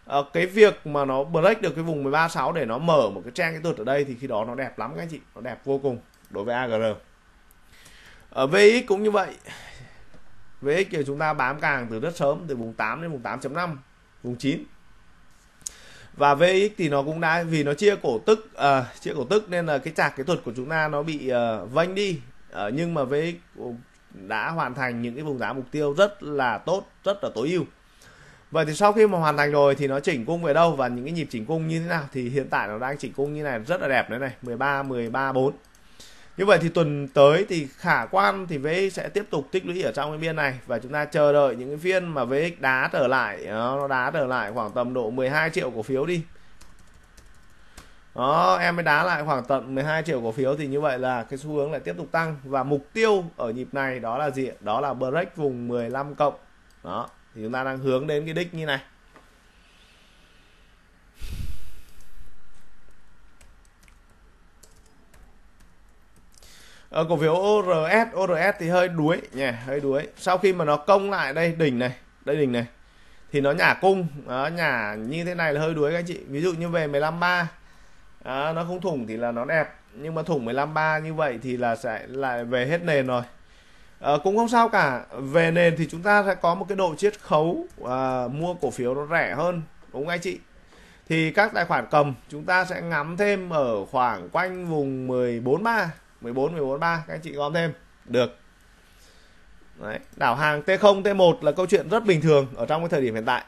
Ờ, cái việc mà nó break được cái vùng 136 để nó mở một cái trang cái tuột ở đây thì khi đó nó đẹp lắm các anh chị nó đẹp vô cùng đối với AGR ở ờ, VX cũng như vậy VX thì chúng ta bám càng từ rất sớm từ vùng 8 đến vùng 8.5 vùng 9 và VX thì nó cũng đã vì nó chia cổ tức à, chia cổ tức nên là cái chạc kỹ thuật của chúng ta nó bị à, vênh đi à, nhưng mà VX đã hoàn thành những cái vùng giá mục tiêu rất là tốt rất là tối ưu Vậy thì sau khi mà hoàn thành rồi thì nó chỉnh cung về đâu và những cái nhịp chỉnh cung như thế nào thì hiện tại nó đang chỉnh cung như này rất là đẹp đấy này 13 13 4 như vậy thì tuần tới thì khả quan thì VX sẽ tiếp tục tích lũy ở trong cái biên này và chúng ta chờ đợi những cái phiên mà VX đá trở lại nó đá trở lại khoảng tầm độ 12 triệu cổ phiếu đi đó em mới đá lại khoảng tận 12 triệu cổ phiếu thì như vậy là cái xu hướng lại tiếp tục tăng và mục tiêu ở nhịp này đó là gì đó là break vùng 15 cộng đó thì chúng ta đang hướng đến cái đích như này ở ờ, cổ phiếu ORS ORS thì hơi đuối nhỉ hơi đuối sau khi mà nó công lại đây đỉnh này đây đỉnh này thì nó nhả cung đó, nhả như thế này là hơi đuối các anh chị ví dụ như về 153 đó, nó không thủng thì là nó đẹp nhưng mà thủng 153 như vậy thì là sẽ lại về hết nền rồi À, cũng không sao cả về nền thì chúng ta sẽ có một cái độ chiết khấu à, mua cổ phiếu nó rẻ hơn đúng không anh chị thì các tài khoản cầm chúng ta sẽ ngắm thêm ở khoảng quanh vùng 14 3 14 14 3 các anh chị gom thêm được Đấy, đảo hàng T0 T1 là câu chuyện rất bình thường ở trong cái thời điểm hiện tại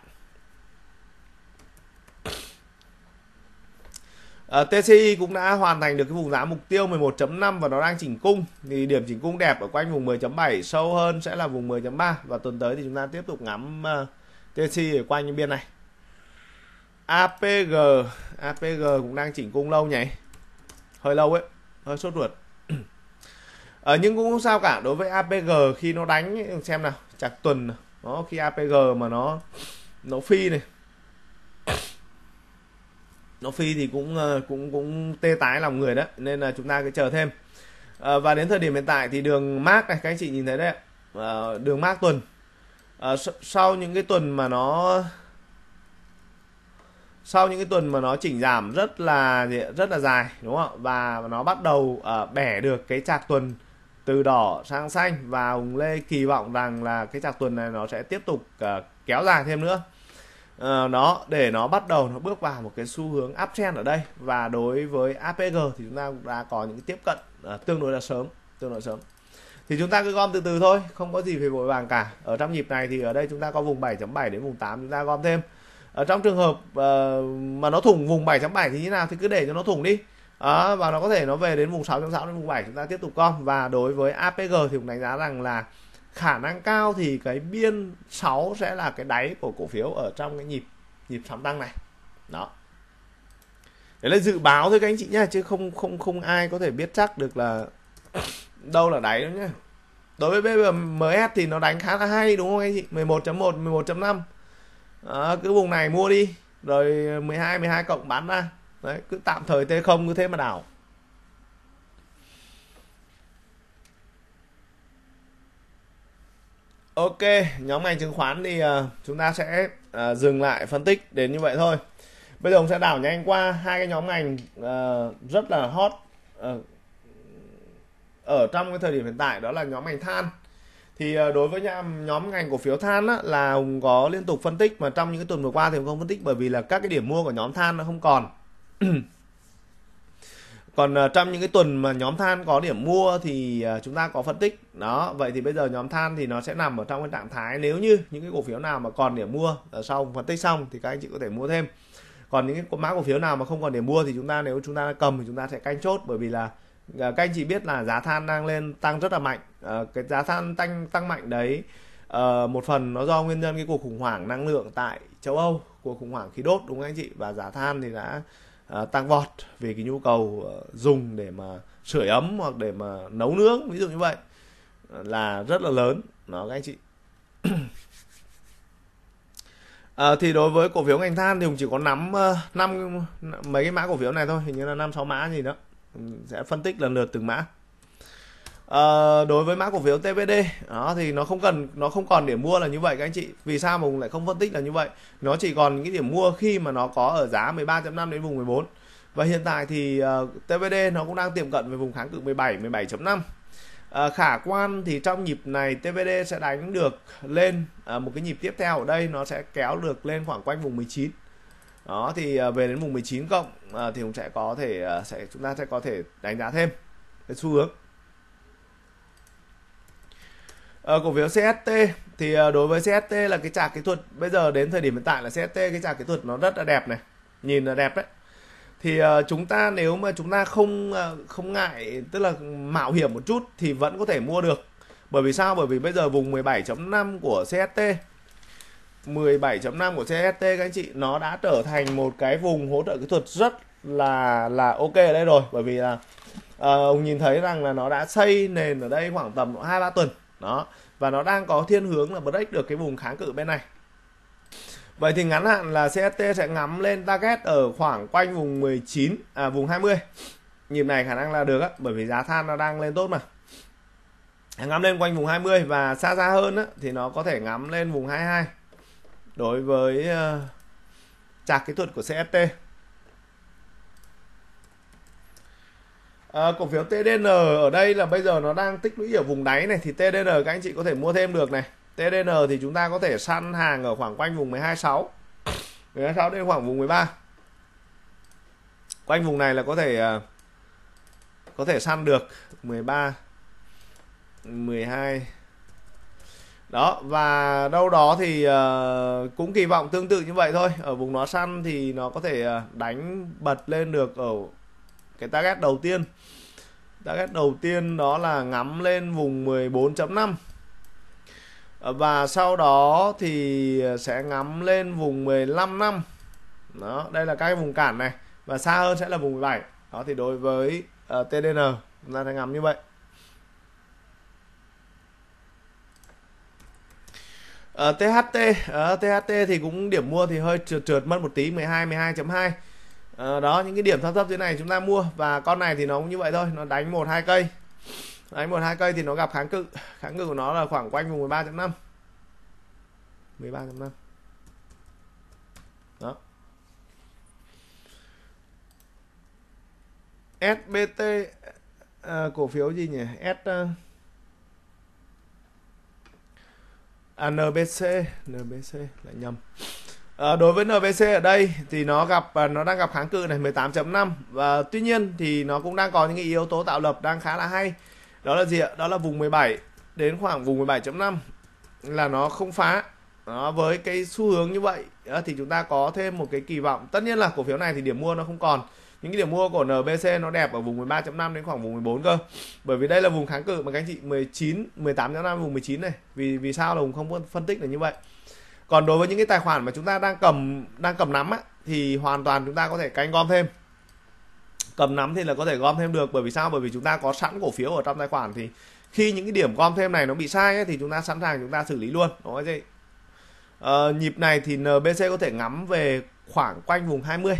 À, ờ, TCI cũng đã hoàn thành được cái vùng giá mục tiêu 11.5 và nó đang chỉnh cung thì điểm chỉnh cung đẹp ở quanh vùng 10.7 sâu hơn sẽ là vùng 10.3 và tuần tới thì chúng ta tiếp tục ngắm uh, ờ, TCI ở quanh những biên này APG APG cũng đang chỉnh cung lâu nhỉ hơi lâu ấy hơi sốt ruột Ở ờ, nhưng cũng không sao cả đối với APG khi nó đánh xem nào chặt tuần đó khi APG mà nó nó phi này nó phi thì cũng ờ, cũng cũng tê tái lòng người đó nên là chúng ta cứ chờ thêm à, và đến thời điểm hiện tại thì đường mát này các anh chị nhìn thấy đấy à, đường mát tuần à, sau những cái tuần mà nó sau những cái tuần mà nó chỉnh giảm rất là rất là dài đúng không và nó bắt đầu à, bẻ được cái chạc tuần từ đỏ sang xanh và Hùng Lê kỳ vọng rằng là cái chạc tuần này nó sẽ tiếp tục à, kéo dài thêm nữa nó ờ, để nó bắt đầu nó bước vào một cái xu hướng uptrend ở đây và đối với APG thì chúng ta cũng đã có những tiếp cận ờ, tương đối là sớm tương đối sớm thì chúng ta cứ gom từ từ thôi không có gì phải vội vàng cả ở trong nhịp này thì ở đây chúng ta có vùng 7.7 đến vùng 8 chúng ta gom thêm ở trong trường hợp ờ, mà nó thủng vùng 7.7 thì như nào thì cứ để cho nó thủng đi đó, và nó có thể nó về đến vùng 6.6 đến vùng 7 chúng ta tiếp tục gom và đối với APG thì cũng đánh giá rằng là khả năng cao thì cái biên 6 sẽ là cái đáy của cổ phiếu ở trong cái nhịp nhịp sóng tăng này đó đấy là dự báo thôi các anh chị nhé chứ không không không ai có thể biết chắc được là đâu là đáy đâu nhá đối với BMS thì nó đánh khá là hay đúng không anh chị 11.1 11.5 à, cứ vùng này mua đi rồi 12 12 cộng bán ra đấy cứ tạm thời t không cứ thế mà đảo Ok, nhóm ngành chứng khoán thì uh, chúng ta sẽ uh, dừng lại phân tích đến như vậy thôi. Bây giờ ông sẽ đảo nhanh qua hai cái nhóm ngành uh, rất là hot uh, ở trong cái thời điểm hiện tại đó là nhóm ngành than. Thì đối với nhóm ngành cổ phiếu than á, là ông có liên tục phân tích mà trong những cái tuần vừa qua thì không phân tích bởi vì là các cái điểm mua của nhóm than nó không còn. còn ờ, trong những cái tuần mà nhóm than có điểm mua thì ờ, chúng ta có phân tích đó vậy thì bây giờ nhóm than thì nó sẽ nằm ở trong cái trạng thái nếu như những cái cổ phiếu nào mà còn điểm mua sau ờ, phân tích xong thì các anh chị có thể mua thêm còn những cái mã cổ phiếu nào mà không còn điểm mua thì chúng ta nếu chúng ta cầm thì chúng ta sẽ canh chốt bởi vì là các anh chị biết là giá than đang lên tăng rất là mạnh cái giá than tăng tăng mạnh đấy một phần nó do nguyên nhân cái cuộc khủng hoảng năng lượng tại châu Âu cuộc khủng hoảng khí đốt đúng không anh chị và giá than thì đã À, tăng vọt về cái nhu cầu ờ, dùng để mà sưởi ấm hoặc để mà nấu nướng ví dụ như vậy à, là rất là lớn đó các anh chị À, thì đối với cổ phiếu ngành than thì Hùng chỉ có nắm ờ, năm mấy cái mã cổ phiếu này thôi hình như là năm sáu mã gì đó sẽ phân tích lần lượt từng mã à, đối với mã cổ phiếu TPD đó thì nó không cần nó không còn điểm mua là như vậy các anh chị vì sao mà hùng lại không phân tích là như vậy nó chỉ còn những cái điểm mua khi mà nó có ở giá 13.5 đến vùng 14 và hiện tại thì uh, ờ, TPD nó cũng đang tiệm cận về vùng kháng cự 17 17.5 À, khả quan thì trong nhịp này TPD sẽ đánh được lên à, một cái nhịp tiếp theo ở đây nó sẽ kéo được lên khoảng quanh vùng 19 đó thì à, về đến vùng 19 cộng à, thì cũng sẽ có thể à, sẽ chúng ta sẽ có thể đánh giá thêm cái xu hướng à, cổ phiếu CST thì ờ, đối với CST là cái chart kỹ thuật bây giờ đến thời điểm hiện tại là CST cái chart kỹ thuật nó rất là đẹp này nhìn là đẹp đấy thì uh, chúng ta nếu mà chúng ta không uh, không ngại tức là mạo hiểm một chút thì vẫn có thể mua được bởi vì sao bởi vì bây giờ vùng 17.5 của CST 17.5 của CST các anh chị nó đã trở thành một cái vùng hỗ trợ kỹ thuật rất là là ok ở đây rồi bởi vì là uh, ông nhìn thấy rằng là nó đã xây nền ở đây khoảng tầm hai ba tuần đó và nó đang có thiên hướng là break được cái vùng kháng cự bên này Vậy thì ngắn hạn là CST sẽ ngắm lên target ở khoảng quanh vùng 19 à vùng 20. Nhịp này khả năng là được á, bởi vì giá than nó đang lên tốt mà. Ngắm lên quanh vùng 20 và xa xa hơn á, thì nó có thể ngắm lên vùng 22. Đối với uh, trạc kỹ thuật của CST. à, cổ phiếu TDN ở đây là bây giờ nó đang tích lũy ở vùng đáy này thì TDN các anh chị có thể mua thêm được này TDN thì chúng ta có thể săn hàng ở khoảng quanh vùng 126 126 đến khoảng vùng 13 quanh vùng này là có thể à, có thể săn được 13 12 đó và đâu đó thì uh, cũng kỳ vọng tương tự như vậy thôi ở vùng nó săn thì nó có thể uh, đánh bật lên được ở cái target đầu tiên target đầu tiên đó là ngắm lên vùng 14.5 ờ, và sau đó thì sẽ ngắm lên vùng 15 năm đó đây là các vùng cản này và xa hơn sẽ là vùng 17 đó thì đối với uh, ờ, TDN chúng ta sẽ ngắm như vậy uh, ờ, THT uh, THT thì cũng điểm mua thì hơi trượt trượt mất một tí 12 12.2 à, đó những cái điểm thấp thấp thế này chúng ta mua và con này thì nó cũng như vậy thôi nó đánh một hai cây đánh một hai cây thì nó gặp kháng cự kháng cự của nó là khoảng quanh vùng 13.5 13.5 đó SBT à, ờ, cổ phiếu gì nhỉ S à, ờ, NBC NBC lại nhầm À, đối với NVC ở đây thì nó gặp à, nó đang gặp kháng cự này 18.5 và tuy nhiên thì nó cũng đang có những cái yếu tố tạo lập đang khá là hay. Đó là gì ạ? Đó là vùng 17 đến khoảng vùng 17.5 là nó không phá. Đó, với cái xu hướng như vậy thì chúng ta có thêm một cái kỳ vọng. Tất nhiên là cổ phiếu này thì điểm mua nó không còn. Những cái điểm mua của NBC nó đẹp ở vùng 13.5 đến khoảng vùng 14 cơ. Bởi vì đây là vùng kháng cự mà các anh chị 19 18.5 vùng 19 này. Vì vì sao là vùng không phân tích là như vậy còn đối với những cái tài khoản mà chúng ta đang cầm đang cầm nắm á, thì hoàn toàn chúng ta có thể canh gom thêm cầm nắm thì là có thể gom thêm được bởi vì sao bởi vì chúng ta có sẵn cổ phiếu ở trong tài khoản thì khi những cái điểm gom thêm này nó bị sai ấy, thì chúng ta sẵn sàng chúng ta xử lý luôn đúng không chị à, nhịp này thì NBC có thể ngắm về khoảng quanh vùng 20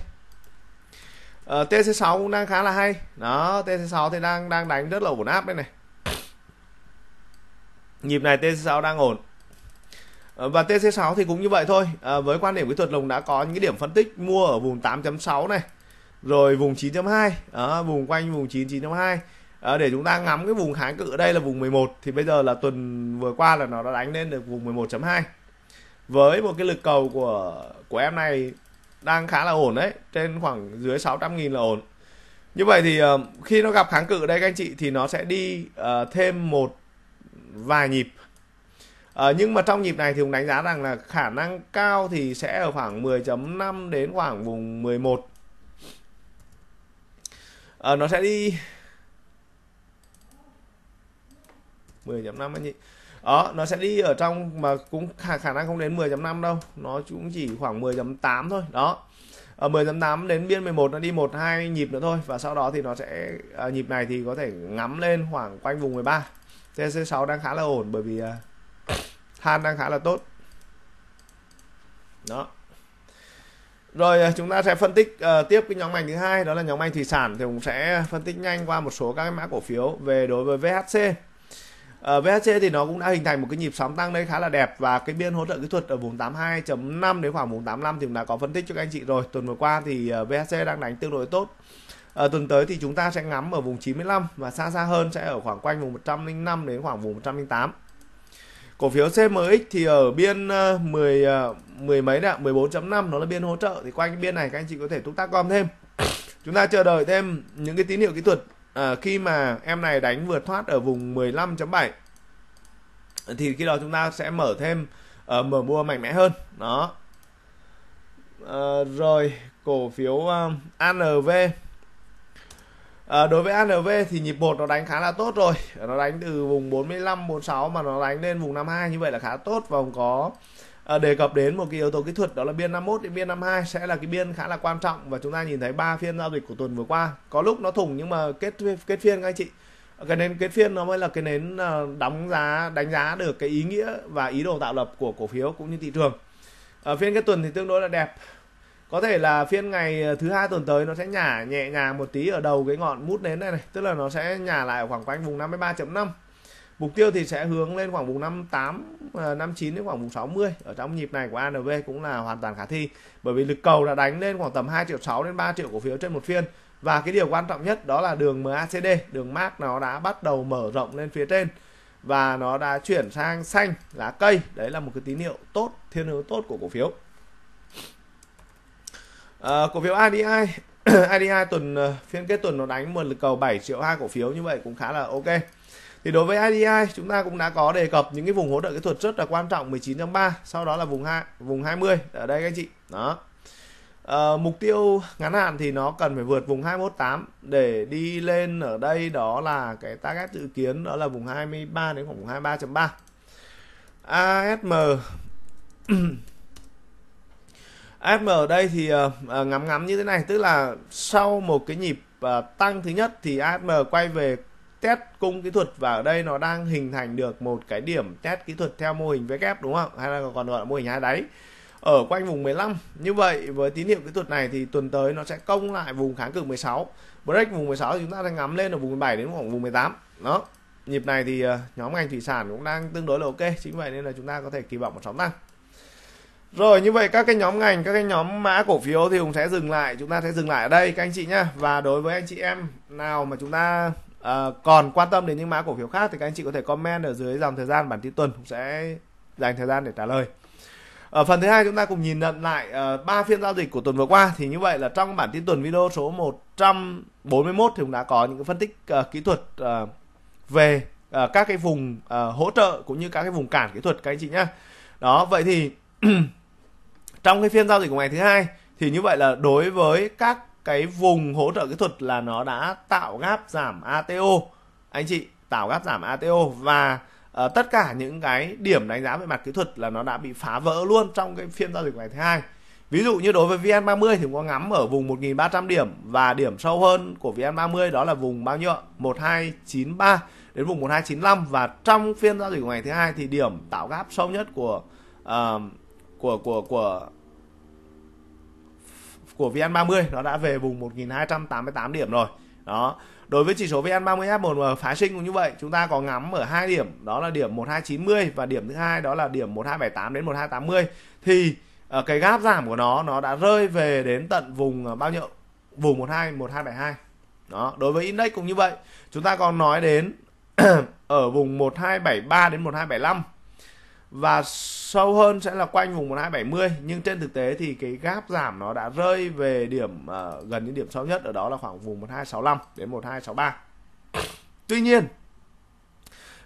à, TC6 cũng đang khá là hay đó TC6 thì đang đang đánh rất là ổn áp đây này nhịp này TC6 đang ổn Ờ, và TC6 thì cũng như vậy thôi à, với quan điểm kỹ thuật lồng đã có những điểm phân tích mua ở vùng 8.6 này rồi vùng 9.2 à, ờ, vùng quanh vùng 9 9.2 à, để chúng ta ngắm cái vùng kháng cự đây là vùng 11 thì bây giờ là tuần vừa qua là nó đã đánh lên được vùng 11.2 với một cái lực cầu của của em này đang khá là ổn đấy trên khoảng dưới 600.000 là ổn như vậy thì uh, khi nó gặp kháng cự đây các anh chị thì nó sẽ đi uh, thêm một vài nhịp À, nhưng mà trong nhịp này thì Hùng đánh giá rằng là khả năng cao thì sẽ ở khoảng 10.5 đến khoảng vùng 11. À, ờ, nó sẽ đi 10.5 anh chị. Đó, ờ, nó sẽ đi ở trong mà cũng khả, khả năng không đến 10.5 đâu. Nó cũng chỉ khoảng 10.8 thôi. Đó. Ở 10.8 đến biên 11 nó đi 1 2 nhịp nữa thôi và sau đó thì nó sẽ à, nhịp này thì có thể ngắm lên khoảng quanh vùng 13. TC6 đang khá là ổn bởi vì à, Han đang khá là tốt đó rồi à, chúng ta sẽ phân tích uh, tiếp cái nhóm ngành thứ hai đó là nhóm ngành thủy sản thì cũng sẽ phân tích nhanh qua một số các cái mã cổ phiếu về đối với VHC uh, ờ, VHC thì nó cũng đã hình thành một cái nhịp sóng tăng đây khá là đẹp và cái biên hỗ trợ kỹ thuật ở vùng 82.5 đến khoảng vùng 85 thì cũng đã có phân tích cho các anh chị rồi tuần vừa qua thì uh, ờ, VHC đang đánh tương đối tốt À, tuần tới thì chúng ta sẽ ngắm ở vùng 95 và xa xa hơn sẽ ở khoảng quanh vùng 105 đến khoảng vùng 108 cổ phiếu CMX thì ở biên 10 ờ, ờ, mười mấy đấy 14.5 nó là biên hỗ trợ thì quanh biên này các anh chị có thể túc tác gom thêm chúng ta chờ đợi thêm những cái tín hiệu kỹ thuật à, khi mà em này đánh vượt thoát ở vùng 15.7 thì khi đó chúng ta sẽ mở thêm uh, mở mua mạnh mẽ hơn đó uh, rồi cổ phiếu uh, ANV À, đối với ANV thì nhịp một nó đánh khá là tốt rồi nó đánh từ vùng 45 46 mà nó đánh lên vùng 52 như vậy là khá tốt và cũng có à, đề cập đến một cái yếu tố kỹ thuật đó là biên 51 đến biên 52 sẽ là cái biên khá là quan trọng và chúng ta nhìn thấy ba phiên giao dịch của tuần vừa qua có lúc nó thủng nhưng mà kết kết phiên các anh chị cái nến kết phiên nó mới là cái nến ờ, đóng giá đánh giá được cái ý nghĩa và ý đồ tạo lập của cổ phiếu cũng như thị trường ở phiên kết tuần thì tương đối là đẹp có thể là phiên ngày ờ, thứ hai tuần tới nó sẽ nhả nhẹ nhàng một tí ở đầu cái ngọn mút nến này này tức là nó sẽ nhả lại ở khoảng quanh vùng 53.5 mục tiêu thì sẽ hướng lên khoảng vùng 58 59 ờ, đến khoảng vùng 60 ở trong nhịp này của ANV cũng là hoàn toàn khả thi bởi vì lực cầu đã đánh lên khoảng tầm 2 triệu 6 đến 3 triệu cổ phiếu trên một phiên và cái điều quan trọng nhất đó là đường MACD đường MAC nó đã bắt đầu mở rộng lên phía trên và nó đã chuyển sang xanh lá cây đấy là một cái tín hiệu tốt thiên hướng tốt của cổ phiếu Ờ, cổ phiếu ADI, ADI tuần ờ, phiên kết tuần nó đánh một lực cầu 7 triệu hai cổ phiếu như vậy cũng khá là ok thì đối với IDI chúng ta cũng đã có đề cập những cái vùng hỗ trợ kỹ thuật rất là quan trọng 19.3 sau đó là vùng 2 vùng 20 ở đây các anh chị đó à, mục tiêu ngắn hạn thì nó cần phải vượt vùng 218 để đi lên ở đây đó là cái target dự kiến đó là vùng 23 đến khoảng vùng 23.3 ASM ASM ở đây thì uh, ngắm ngắm như thế này tức là sau một cái nhịp uh, tăng thứ nhất thì ASM quay về test cung kỹ thuật và ở đây nó đang hình thành được một cái điểm test kỹ thuật theo mô hình VK đúng không hay là còn gọi là mô hình hai đáy ở quanh vùng 15 như vậy với tín hiệu kỹ thuật này thì tuần tới nó sẽ công lại vùng kháng cự 16 break vùng 16 thì chúng ta đang ngắm lên ở vùng 17 đến khoảng vùng 18 đó nhịp này thì nhóm ngành thủy sản cũng đang tương đối là ok chính vậy nên là chúng ta có thể kỳ vọng một sóng tăng rồi như vậy các cái nhóm ngành, các cái nhóm mã cổ phiếu thì cũng sẽ dừng lại, chúng ta sẽ dừng lại ở đây các anh chị nhá. Và đối với anh chị em nào mà chúng ta uh, còn quan tâm đến những mã cổ phiếu khác thì các anh chị có thể comment ở dưới dòng thời gian bản tin tuần cũng sẽ dành thời gian để trả lời. Ở phần thứ hai chúng ta cùng nhìn nhận lại ờ, ba uh, phiên giao dịch của tuần vừa qua thì như vậy là trong bản tin tuần video số 141 thì cũng đã có những cái phân tích uh, kỹ thuật uh, về uh, các cái vùng uh, hỗ trợ cũng như các cái vùng cản kỹ thuật các anh chị nhá. Đó vậy thì trong cái phiên giao dịch của ngày thứ hai thì như vậy là đối với các cái vùng hỗ trợ kỹ thuật là nó đã tạo gáp giảm ATO anh chị tạo gáp giảm ATO và uh, tất cả những cái điểm đánh giá về mặt kỹ thuật là nó đã bị phá vỡ luôn trong cái phiên giao dịch ngày thứ hai ví dụ như đối với VN30 thì có ngắm ở vùng 1.300 điểm và điểm sâu hơn của VN30 đó là vùng bao nhiêu 1293 đến vùng 1295 và trong phiên giao dịch ngày thứ hai thì điểm tạo gáp sâu nhất của uh, của của của của VN30 nó đã về vùng 1288 điểm rồi. Đó. Đối với chỉ số VN30F1 phá sinh cũng như vậy, chúng ta có ngắm ở hai điểm, đó là điểm 1290 và điểm thứ hai đó là điểm 1278 đến 1280 thì ờ, cái gap giảm của nó nó đã rơi về đến tận vùng ờ, bao nhiêu? Vùng 12 1272. Đó, đối với index cũng như vậy. Chúng ta còn nói đến ở vùng 1273 đến 1275 và sâu hơn sẽ là quanh vùng 1270 nhưng trên thực tế thì cái gap giảm nó đã rơi về điểm uh, gần những điểm sâu nhất ở đó là khoảng vùng 1265 đến 1263. Tuy nhiên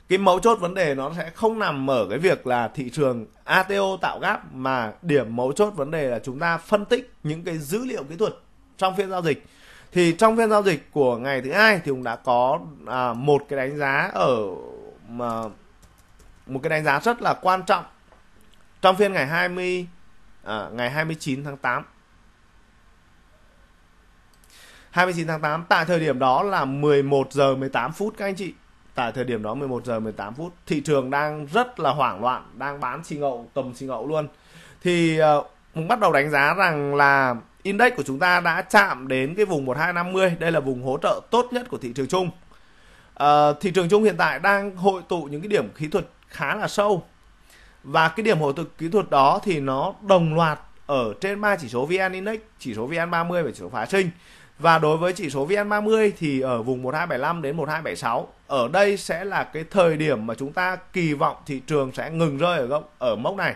cái mấu chốt vấn đề nó sẽ không nằm ở cái việc là thị trường ATO tạo gap mà điểm mấu chốt vấn đề là chúng ta phân tích những cái dữ liệu kỹ thuật trong phiên giao dịch thì trong phiên giao dịch của ngày thứ hai thì cũng đã có à, một cái đánh giá ở mà một cái đánh giá rất là quan trọng trong phiên ngày 20 à, ngày 29 tháng 8. 29 tháng 8 tại thời điểm đó là 11 giờ 18 phút các anh chị. Tại thời điểm đó 11 giờ 18 phút, thị trường đang rất là hoảng loạn, đang bán xì ngậu tầm xì ngậu luôn. Thì uh, mình bắt đầu đánh giá rằng là index của chúng ta đã chạm đến cái vùng 1250, đây là vùng hỗ trợ tốt nhất của thị trường chung. Uh, thị trường chung hiện tại đang hội tụ những cái điểm kỹ thuật khá là sâu và cái điểm hồi thực kỹ thuật đó thì nó đồng loạt ở trên ba chỉ số VN Index, chỉ số VN30 và chỉ số phái sinh. Và đối với chỉ số VN30 thì ở vùng 1275 đến 1276. Ở đây sẽ là cái thời điểm mà chúng ta kỳ vọng thị trường sẽ ngừng rơi ở gốc ở mốc này.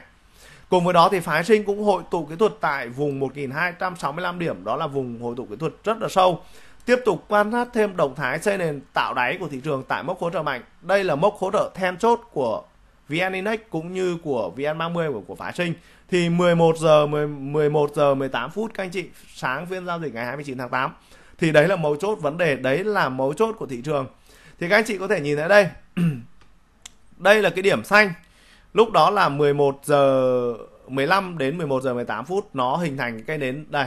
Cùng với đó thì phái sinh cũng hội tụ kỹ thuật tại vùng 1265 điểm, đó là vùng hội tụ kỹ thuật rất là sâu Tiếp tục quan sát thêm động thái xây nền tạo đáy của thị trường tại mốc hỗ trợ mạnh. Đây là mốc hỗ trợ then chốt của VN Index cũng như của VN30 của của Phái Sinh. Thì 11 giờ 11 giờ 18 phút các anh chị sáng phiên giao dịch ngày 29 tháng 8. Thì đấy là mấu chốt vấn đề, đấy là mấu chốt của thị trường. Thì các anh chị có thể nhìn thấy đây. đây là cái điểm xanh. Lúc đó là 11 giờ 15 đến 11 giờ 18 phút nó hình thành cái nến đây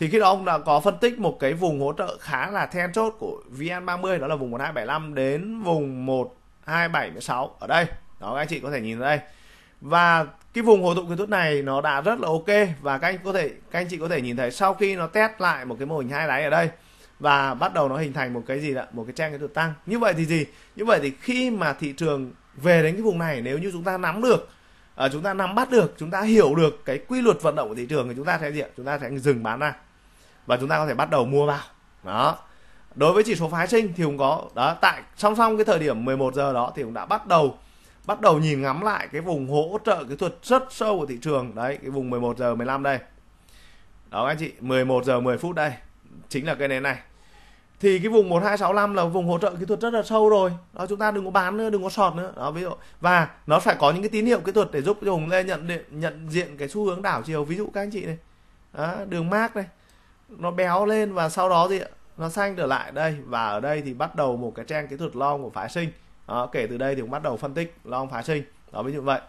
thì khi đó ông đã có phân tích một cái vùng hỗ trợ khá là then chốt của VN30 đó là vùng 1275 đến vùng 1276 ở đây đó các anh chị có thể nhìn ở đây và cái vùng hồi tụ kỹ thuật này nó đã rất là ok và các anh có thể các anh chị có thể nhìn thấy sau khi nó test lại một cái mô hình hai đáy ở đây và bắt đầu nó hình thành một cái gì đó một cái trang kỹ thuật tăng như vậy thì gì như vậy thì khi mà thị trường về đến cái vùng này nếu như chúng ta nắm được ờ, chúng ta nắm bắt được chúng ta hiểu được cái quy luật vận động của thị trường thì chúng ta sẽ gì chúng ta sẽ dừng bán ra và chúng ta có thể bắt đầu mua vào đó đối với chỉ số phái sinh thì cũng có đó tại song song cái thời điểm 11 giờ đó thì cũng đã bắt đầu bắt đầu nhìn ngắm lại cái vùng hỗ trợ kỹ thuật rất sâu của thị trường đấy cái vùng 11 giờ 15 đây đó anh chị 11 giờ 10 phút đây chính là cái nền này thì cái vùng 1265 là vùng hỗ trợ kỹ thuật rất là sâu rồi đó chúng ta đừng có bán nữa đừng có sọt nữa đó ví dụ và nó phải có những cái tín hiệu kỹ thuật để giúp dùng lên nhận điện, nhận diện cái xu hướng đảo chiều ví dụ các anh chị này đó, đường mát này nó béo lên và sau đó gì ạ nó xanh trở lại đây và ở đây thì bắt đầu một cái trang kỹ thuật long của phái sinh đó, kể từ đây thì cũng bắt đầu phân tích long phái sinh đó ví dụ vậy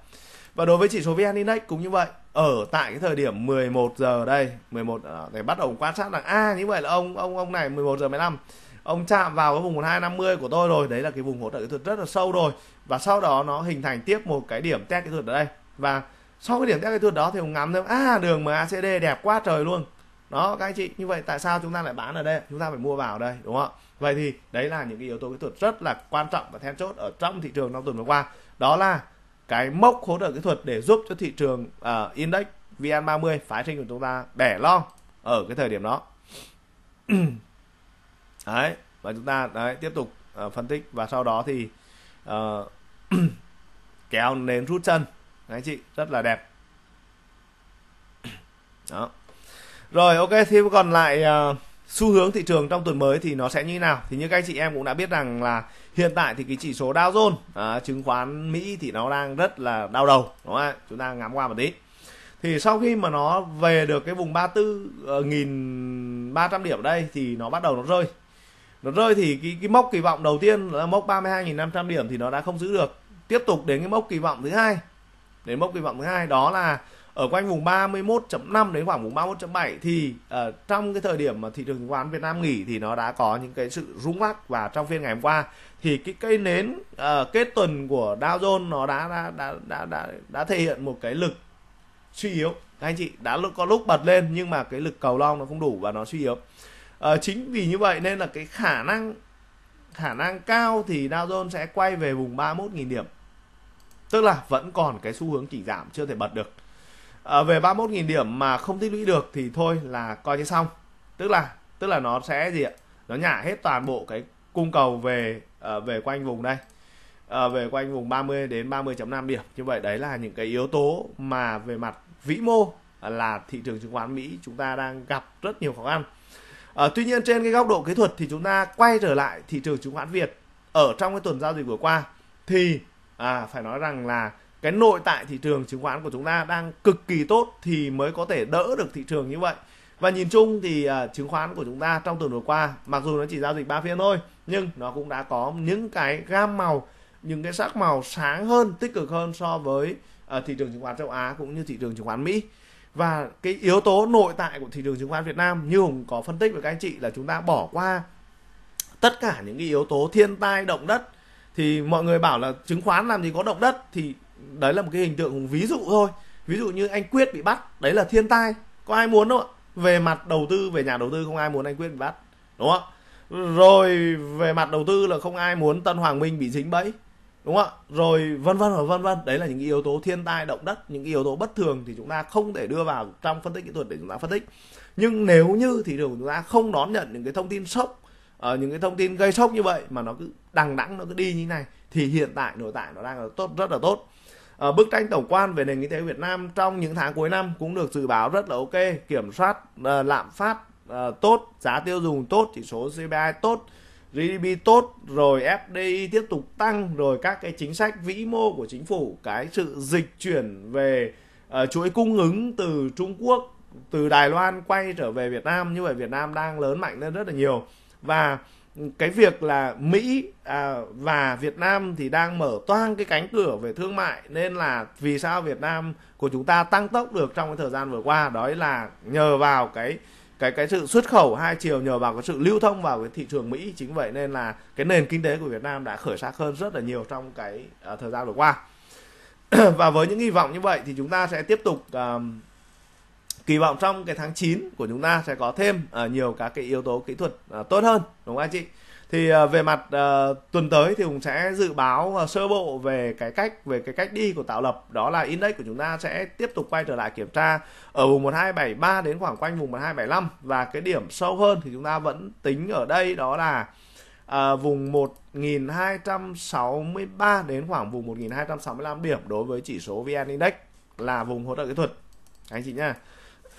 và đối với chỉ số VN Index cũng như vậy ở tại cái thời điểm 11 giờ đây 11 à, để bắt đầu quan sát là a như vậy là ông ông ông này 11 giờ 15 ông chạm vào cái vùng 1250 của tôi rồi đấy là cái vùng hỗ trợ kỹ thuật rất là sâu rồi và sau đó nó hình thành tiếp một cái điểm test kỹ thuật ở đây và sau cái điểm test kỹ thuật đó thì ông ngắm thêm à đường MACD đẹp quá trời luôn đó các anh chị như vậy tại sao chúng ta lại bán ở đây chúng ta phải mua vào đây đúng không vậy thì đấy là những cái yếu tố kỹ thuật rất là quan trọng và then chốt ở trong thị trường trong tuần vừa qua đó là cái mốc hỗ trợ kỹ thuật để giúp cho thị trường uh, index VN30 phái sinh của chúng ta đẻ lo ở cái thời điểm đó đấy và chúng ta đấy tiếp tục uh, phân tích và sau đó thì uh, kéo nến rút chân các anh chị rất là đẹp đó rồi ok thì còn lại uh, xu hướng thị trường trong tuần mới thì nó sẽ như thế nào thì như các anh chị em cũng đã biết rằng là hiện tại thì cái chỉ số Dow Jones à, chứng khoán Mỹ thì nó đang rất là đau đầu đúng không chúng ta ngắm qua một tí thì sau khi mà nó về được cái vùng 34.300 ờ, điểm đây thì nó bắt đầu nó rơi nó rơi thì cái, cái mốc kỳ vọng đầu tiên là mốc 32.500 điểm thì nó đã không giữ được tiếp tục đến cái mốc kỳ vọng thứ hai đến mốc kỳ vọng thứ hai đó là ở quanh vùng 31.5 đến khoảng vùng 31.7 thì uh, trong cái thời điểm mà thị trường chứng khoán Việt Nam nghỉ thì nó đã có những cái sự rung lắc và trong phiên ngày hôm qua thì cái cây nến uh, kết tuần của Dow Jones nó đã đã, đã đã đã đã thể hiện một cái lực suy yếu các anh chị đã có lúc bật lên nhưng mà cái lực cầu long nó không đủ và nó suy yếu uh, chính vì như vậy nên là cái khả năng khả năng cao thì Dow Jones sẽ quay về vùng 31.000 điểm tức là vẫn còn cái xu hướng chỉ giảm chưa thể bật được Ờ, về 31.000 điểm mà không tích lũy được thì thôi là coi như xong tức là tức là nó sẽ gì ạ nó nhả hết toàn bộ cái cung cầu về à, về quanh vùng đây à, về quanh vùng 30 đến 30.5 điểm như vậy đấy là những cái yếu tố mà về mặt vĩ mô là thị trường chứng khoán Mỹ chúng ta đang gặp rất nhiều khó khăn à, tuy nhiên trên cái góc độ kỹ thuật thì chúng ta quay trở lại thị trường chứng khoán Việt ở trong cái tuần giao dịch vừa qua thì à, phải nói rằng là cái nội tại thị trường chứng khoán của chúng ta đang cực kỳ tốt thì mới có thể đỡ được thị trường như vậy và nhìn chung thì uh, chứng khoán của chúng ta trong tuần vừa qua mặc dù nó chỉ giao dịch ba phiên thôi nhưng nó cũng đã có những cái gam màu những cái sắc màu sáng hơn tích cực hơn so với uh, thị trường chứng khoán châu Á cũng như thị trường chứng khoán Mỹ và cái yếu tố nội tại của thị trường chứng khoán Việt Nam như Hùng có phân tích với các anh chị là chúng ta bỏ qua tất cả những cái yếu tố thiên tai động đất thì mọi người bảo là chứng khoán làm gì có động đất thì đấy là một cái hình tượng ví dụ thôi ví dụ như anh quyết bị bắt đấy là thiên tai có ai muốn đâu ạ về mặt đầu tư về nhà đầu tư không ai muốn anh quyết bị bắt đúng không rồi về mặt đầu tư là không ai muốn tân hoàng minh bị dính bẫy đúng không ạ rồi vân vân và vân vân đấy là những yếu tố thiên tai động đất những yếu tố bất thường thì chúng ta không thể đưa vào trong phân tích kỹ thuật để chúng ta phân tích nhưng nếu như thị trường chúng ta không đón nhận những cái thông tin sốc ở ờ, những cái thông tin gây sốc như vậy mà nó cứ đằng đẵng nó cứ đi như này thì hiện tại nội tại nó đang là tốt rất là tốt Ờ, bức tranh tổng quan về nền kinh tế Việt Nam trong những tháng cuối năm cũng được dự báo rất là ok kiểm soát ờ, lạm phát ờ, tốt giá tiêu dùng tốt chỉ số CPI tốt GDP tốt rồi FDI tiếp tục tăng rồi các cái chính sách vĩ mô của chính phủ cái sự dịch chuyển về chuỗi cung ứng từ Trung Quốc từ Đài Loan quay trở về Việt Nam như vậy Việt Nam đang lớn mạnh lên rất là nhiều và cái việc là Mỹ à, và Việt Nam thì đang mở toang cái cánh cửa về thương mại nên là vì sao Việt Nam của chúng ta tăng tốc được trong cái thời gian vừa qua đó là nhờ vào cái cái cái sự xuất khẩu hai chiều nhờ vào cái sự lưu thông vào cái thị trường Mỹ chính vậy nên là cái nền kinh tế của Việt Nam đã khởi sắc hơn rất là nhiều trong cái uh, thời gian vừa qua và với những hy vọng như vậy thì chúng ta sẽ tiếp tục uh, kỳ vọng trong cái tháng 9 của chúng ta sẽ có thêm uh, nhiều các cái yếu tố kỹ thuật uh, tốt hơn đúng không anh chị thì uh, về mặt uh, tuần tới thì cũng sẽ dự báo uh, sơ bộ về cái cách về cái cách đi của tạo lập đó là index của chúng ta sẽ tiếp tục quay trở lại kiểm tra ở vùng 1273 đến khoảng quanh vùng 1275 và cái điểm sâu hơn thì chúng ta vẫn tính ở đây đó là à, vùng 1263 đến khoảng vùng 1265 điểm đối với chỉ số VN Index là vùng hỗ trợ kỹ thuật anh chị nhá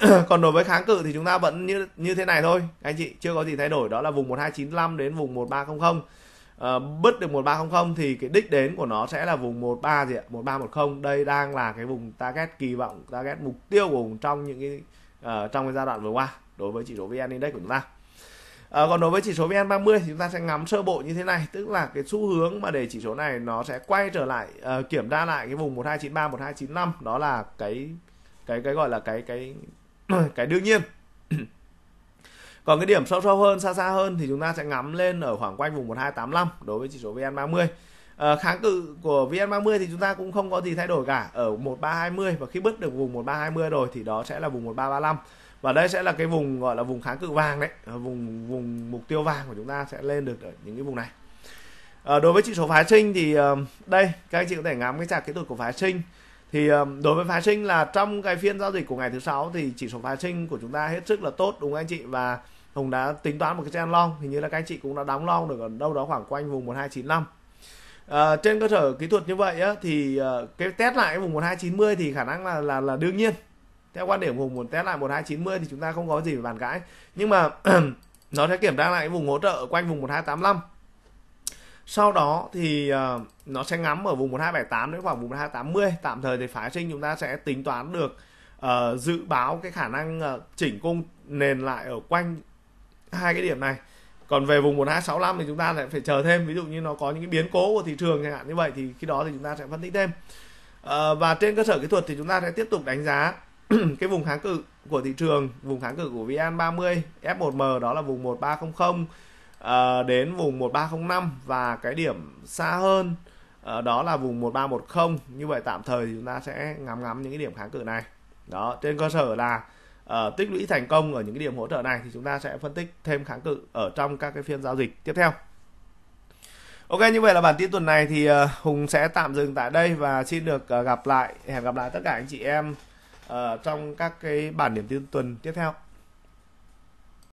còn đối với kháng cự thì chúng ta vẫn như như thế này thôi anh chị chưa có gì thay đổi đó là vùng 1295 đến vùng 1300 à, ờ, bứt được 1300 thì cái đích đến của nó sẽ là vùng 13 gì ạ 1310 đây đang là cái vùng target kỳ vọng target mục tiêu của vùng trong những cái uh, trong cái giai đoạn vừa qua đối với chỉ số VN Index của chúng ta À, còn đối với chỉ số VN30 thì chúng ta sẽ ngắm sơ bộ như thế này, tức là cái xu hướng mà để chỉ số này nó sẽ quay trở lại uh, kiểm tra lại cái vùng 1293 1295 đó là cái cái cái gọi là cái cái cái đương nhiên còn cái điểm sâu sâu hơn xa xa hơn thì chúng ta sẽ ngắm lên ở khoảng quanh vùng 1285 đối với chỉ số VN30 à, ờ, kháng cự của VN30 thì chúng ta cũng không có gì thay đổi cả ở 1320 và khi bứt được vùng 1320 rồi thì đó sẽ là vùng 1335 và đây sẽ là cái vùng gọi là vùng kháng cự vàng đấy ờ, vùng vùng mục tiêu vàng của chúng ta sẽ lên được ở những cái vùng này à, đối với chỉ số phái sinh thì đây các anh chị có thể ngắm cái chart kỹ thuật của phái sinh thì đối với phái sinh là trong cái phiên giao dịch của ngày thứ sáu thì chỉ số phái sinh của chúng ta hết sức là tốt đúng không anh chị và Hùng đã tính toán một cái trend long hình như là các anh chị cũng đã đóng long được ở đâu đó khoảng quanh vùng 1295 à, ờ, trên cơ sở kỹ thuật như vậy á, thì uh, cái test lại vùng 1290 thì khả năng là là là đương nhiên theo quan điểm Hùng muốn test lại 1290 thì chúng ta không có gì phải bàn cãi nhưng mà nó sẽ kiểm tra lại vùng hỗ trợ quanh vùng 1285 sau đó thì uh, nó sẽ ngắm ở vùng 1278 đến khoảng vùng 1280 tạm thời thì phái sinh chúng ta sẽ tính toán được uh, dự báo cái khả năng uh, chỉnh cung nền lại ở quanh hai cái điểm này còn về vùng 1265 thì chúng ta lại phải chờ thêm ví dụ như nó có những cái biến cố của thị trường chẳng hạn như vậy thì khi đó thì chúng ta sẽ phân tích thêm uh, và trên cơ sở kỹ thuật thì chúng ta sẽ tiếp tục đánh giá cái vùng kháng cự của thị trường vùng kháng cự của VN30 F1M đó là vùng 1300 Ờ, đến vùng 1305 và cái điểm xa hơn uh, đó là vùng 1310 như vậy tạm thời chúng ta sẽ ngắm ngắm những cái điểm kháng cự này đó trên cơ sở là uh, tích lũy thành công ở những cái điểm hỗ trợ này thì chúng ta sẽ phân tích thêm kháng cự ở trong các cái phiên giao dịch tiếp theo Ok như vậy là bản tin tuần này thì Hùng sẽ tạm dừng tại đây và xin được gặp lại hẹn gặp lại tất cả anh chị em trong các cái bản điểm tin tuần tiếp theo.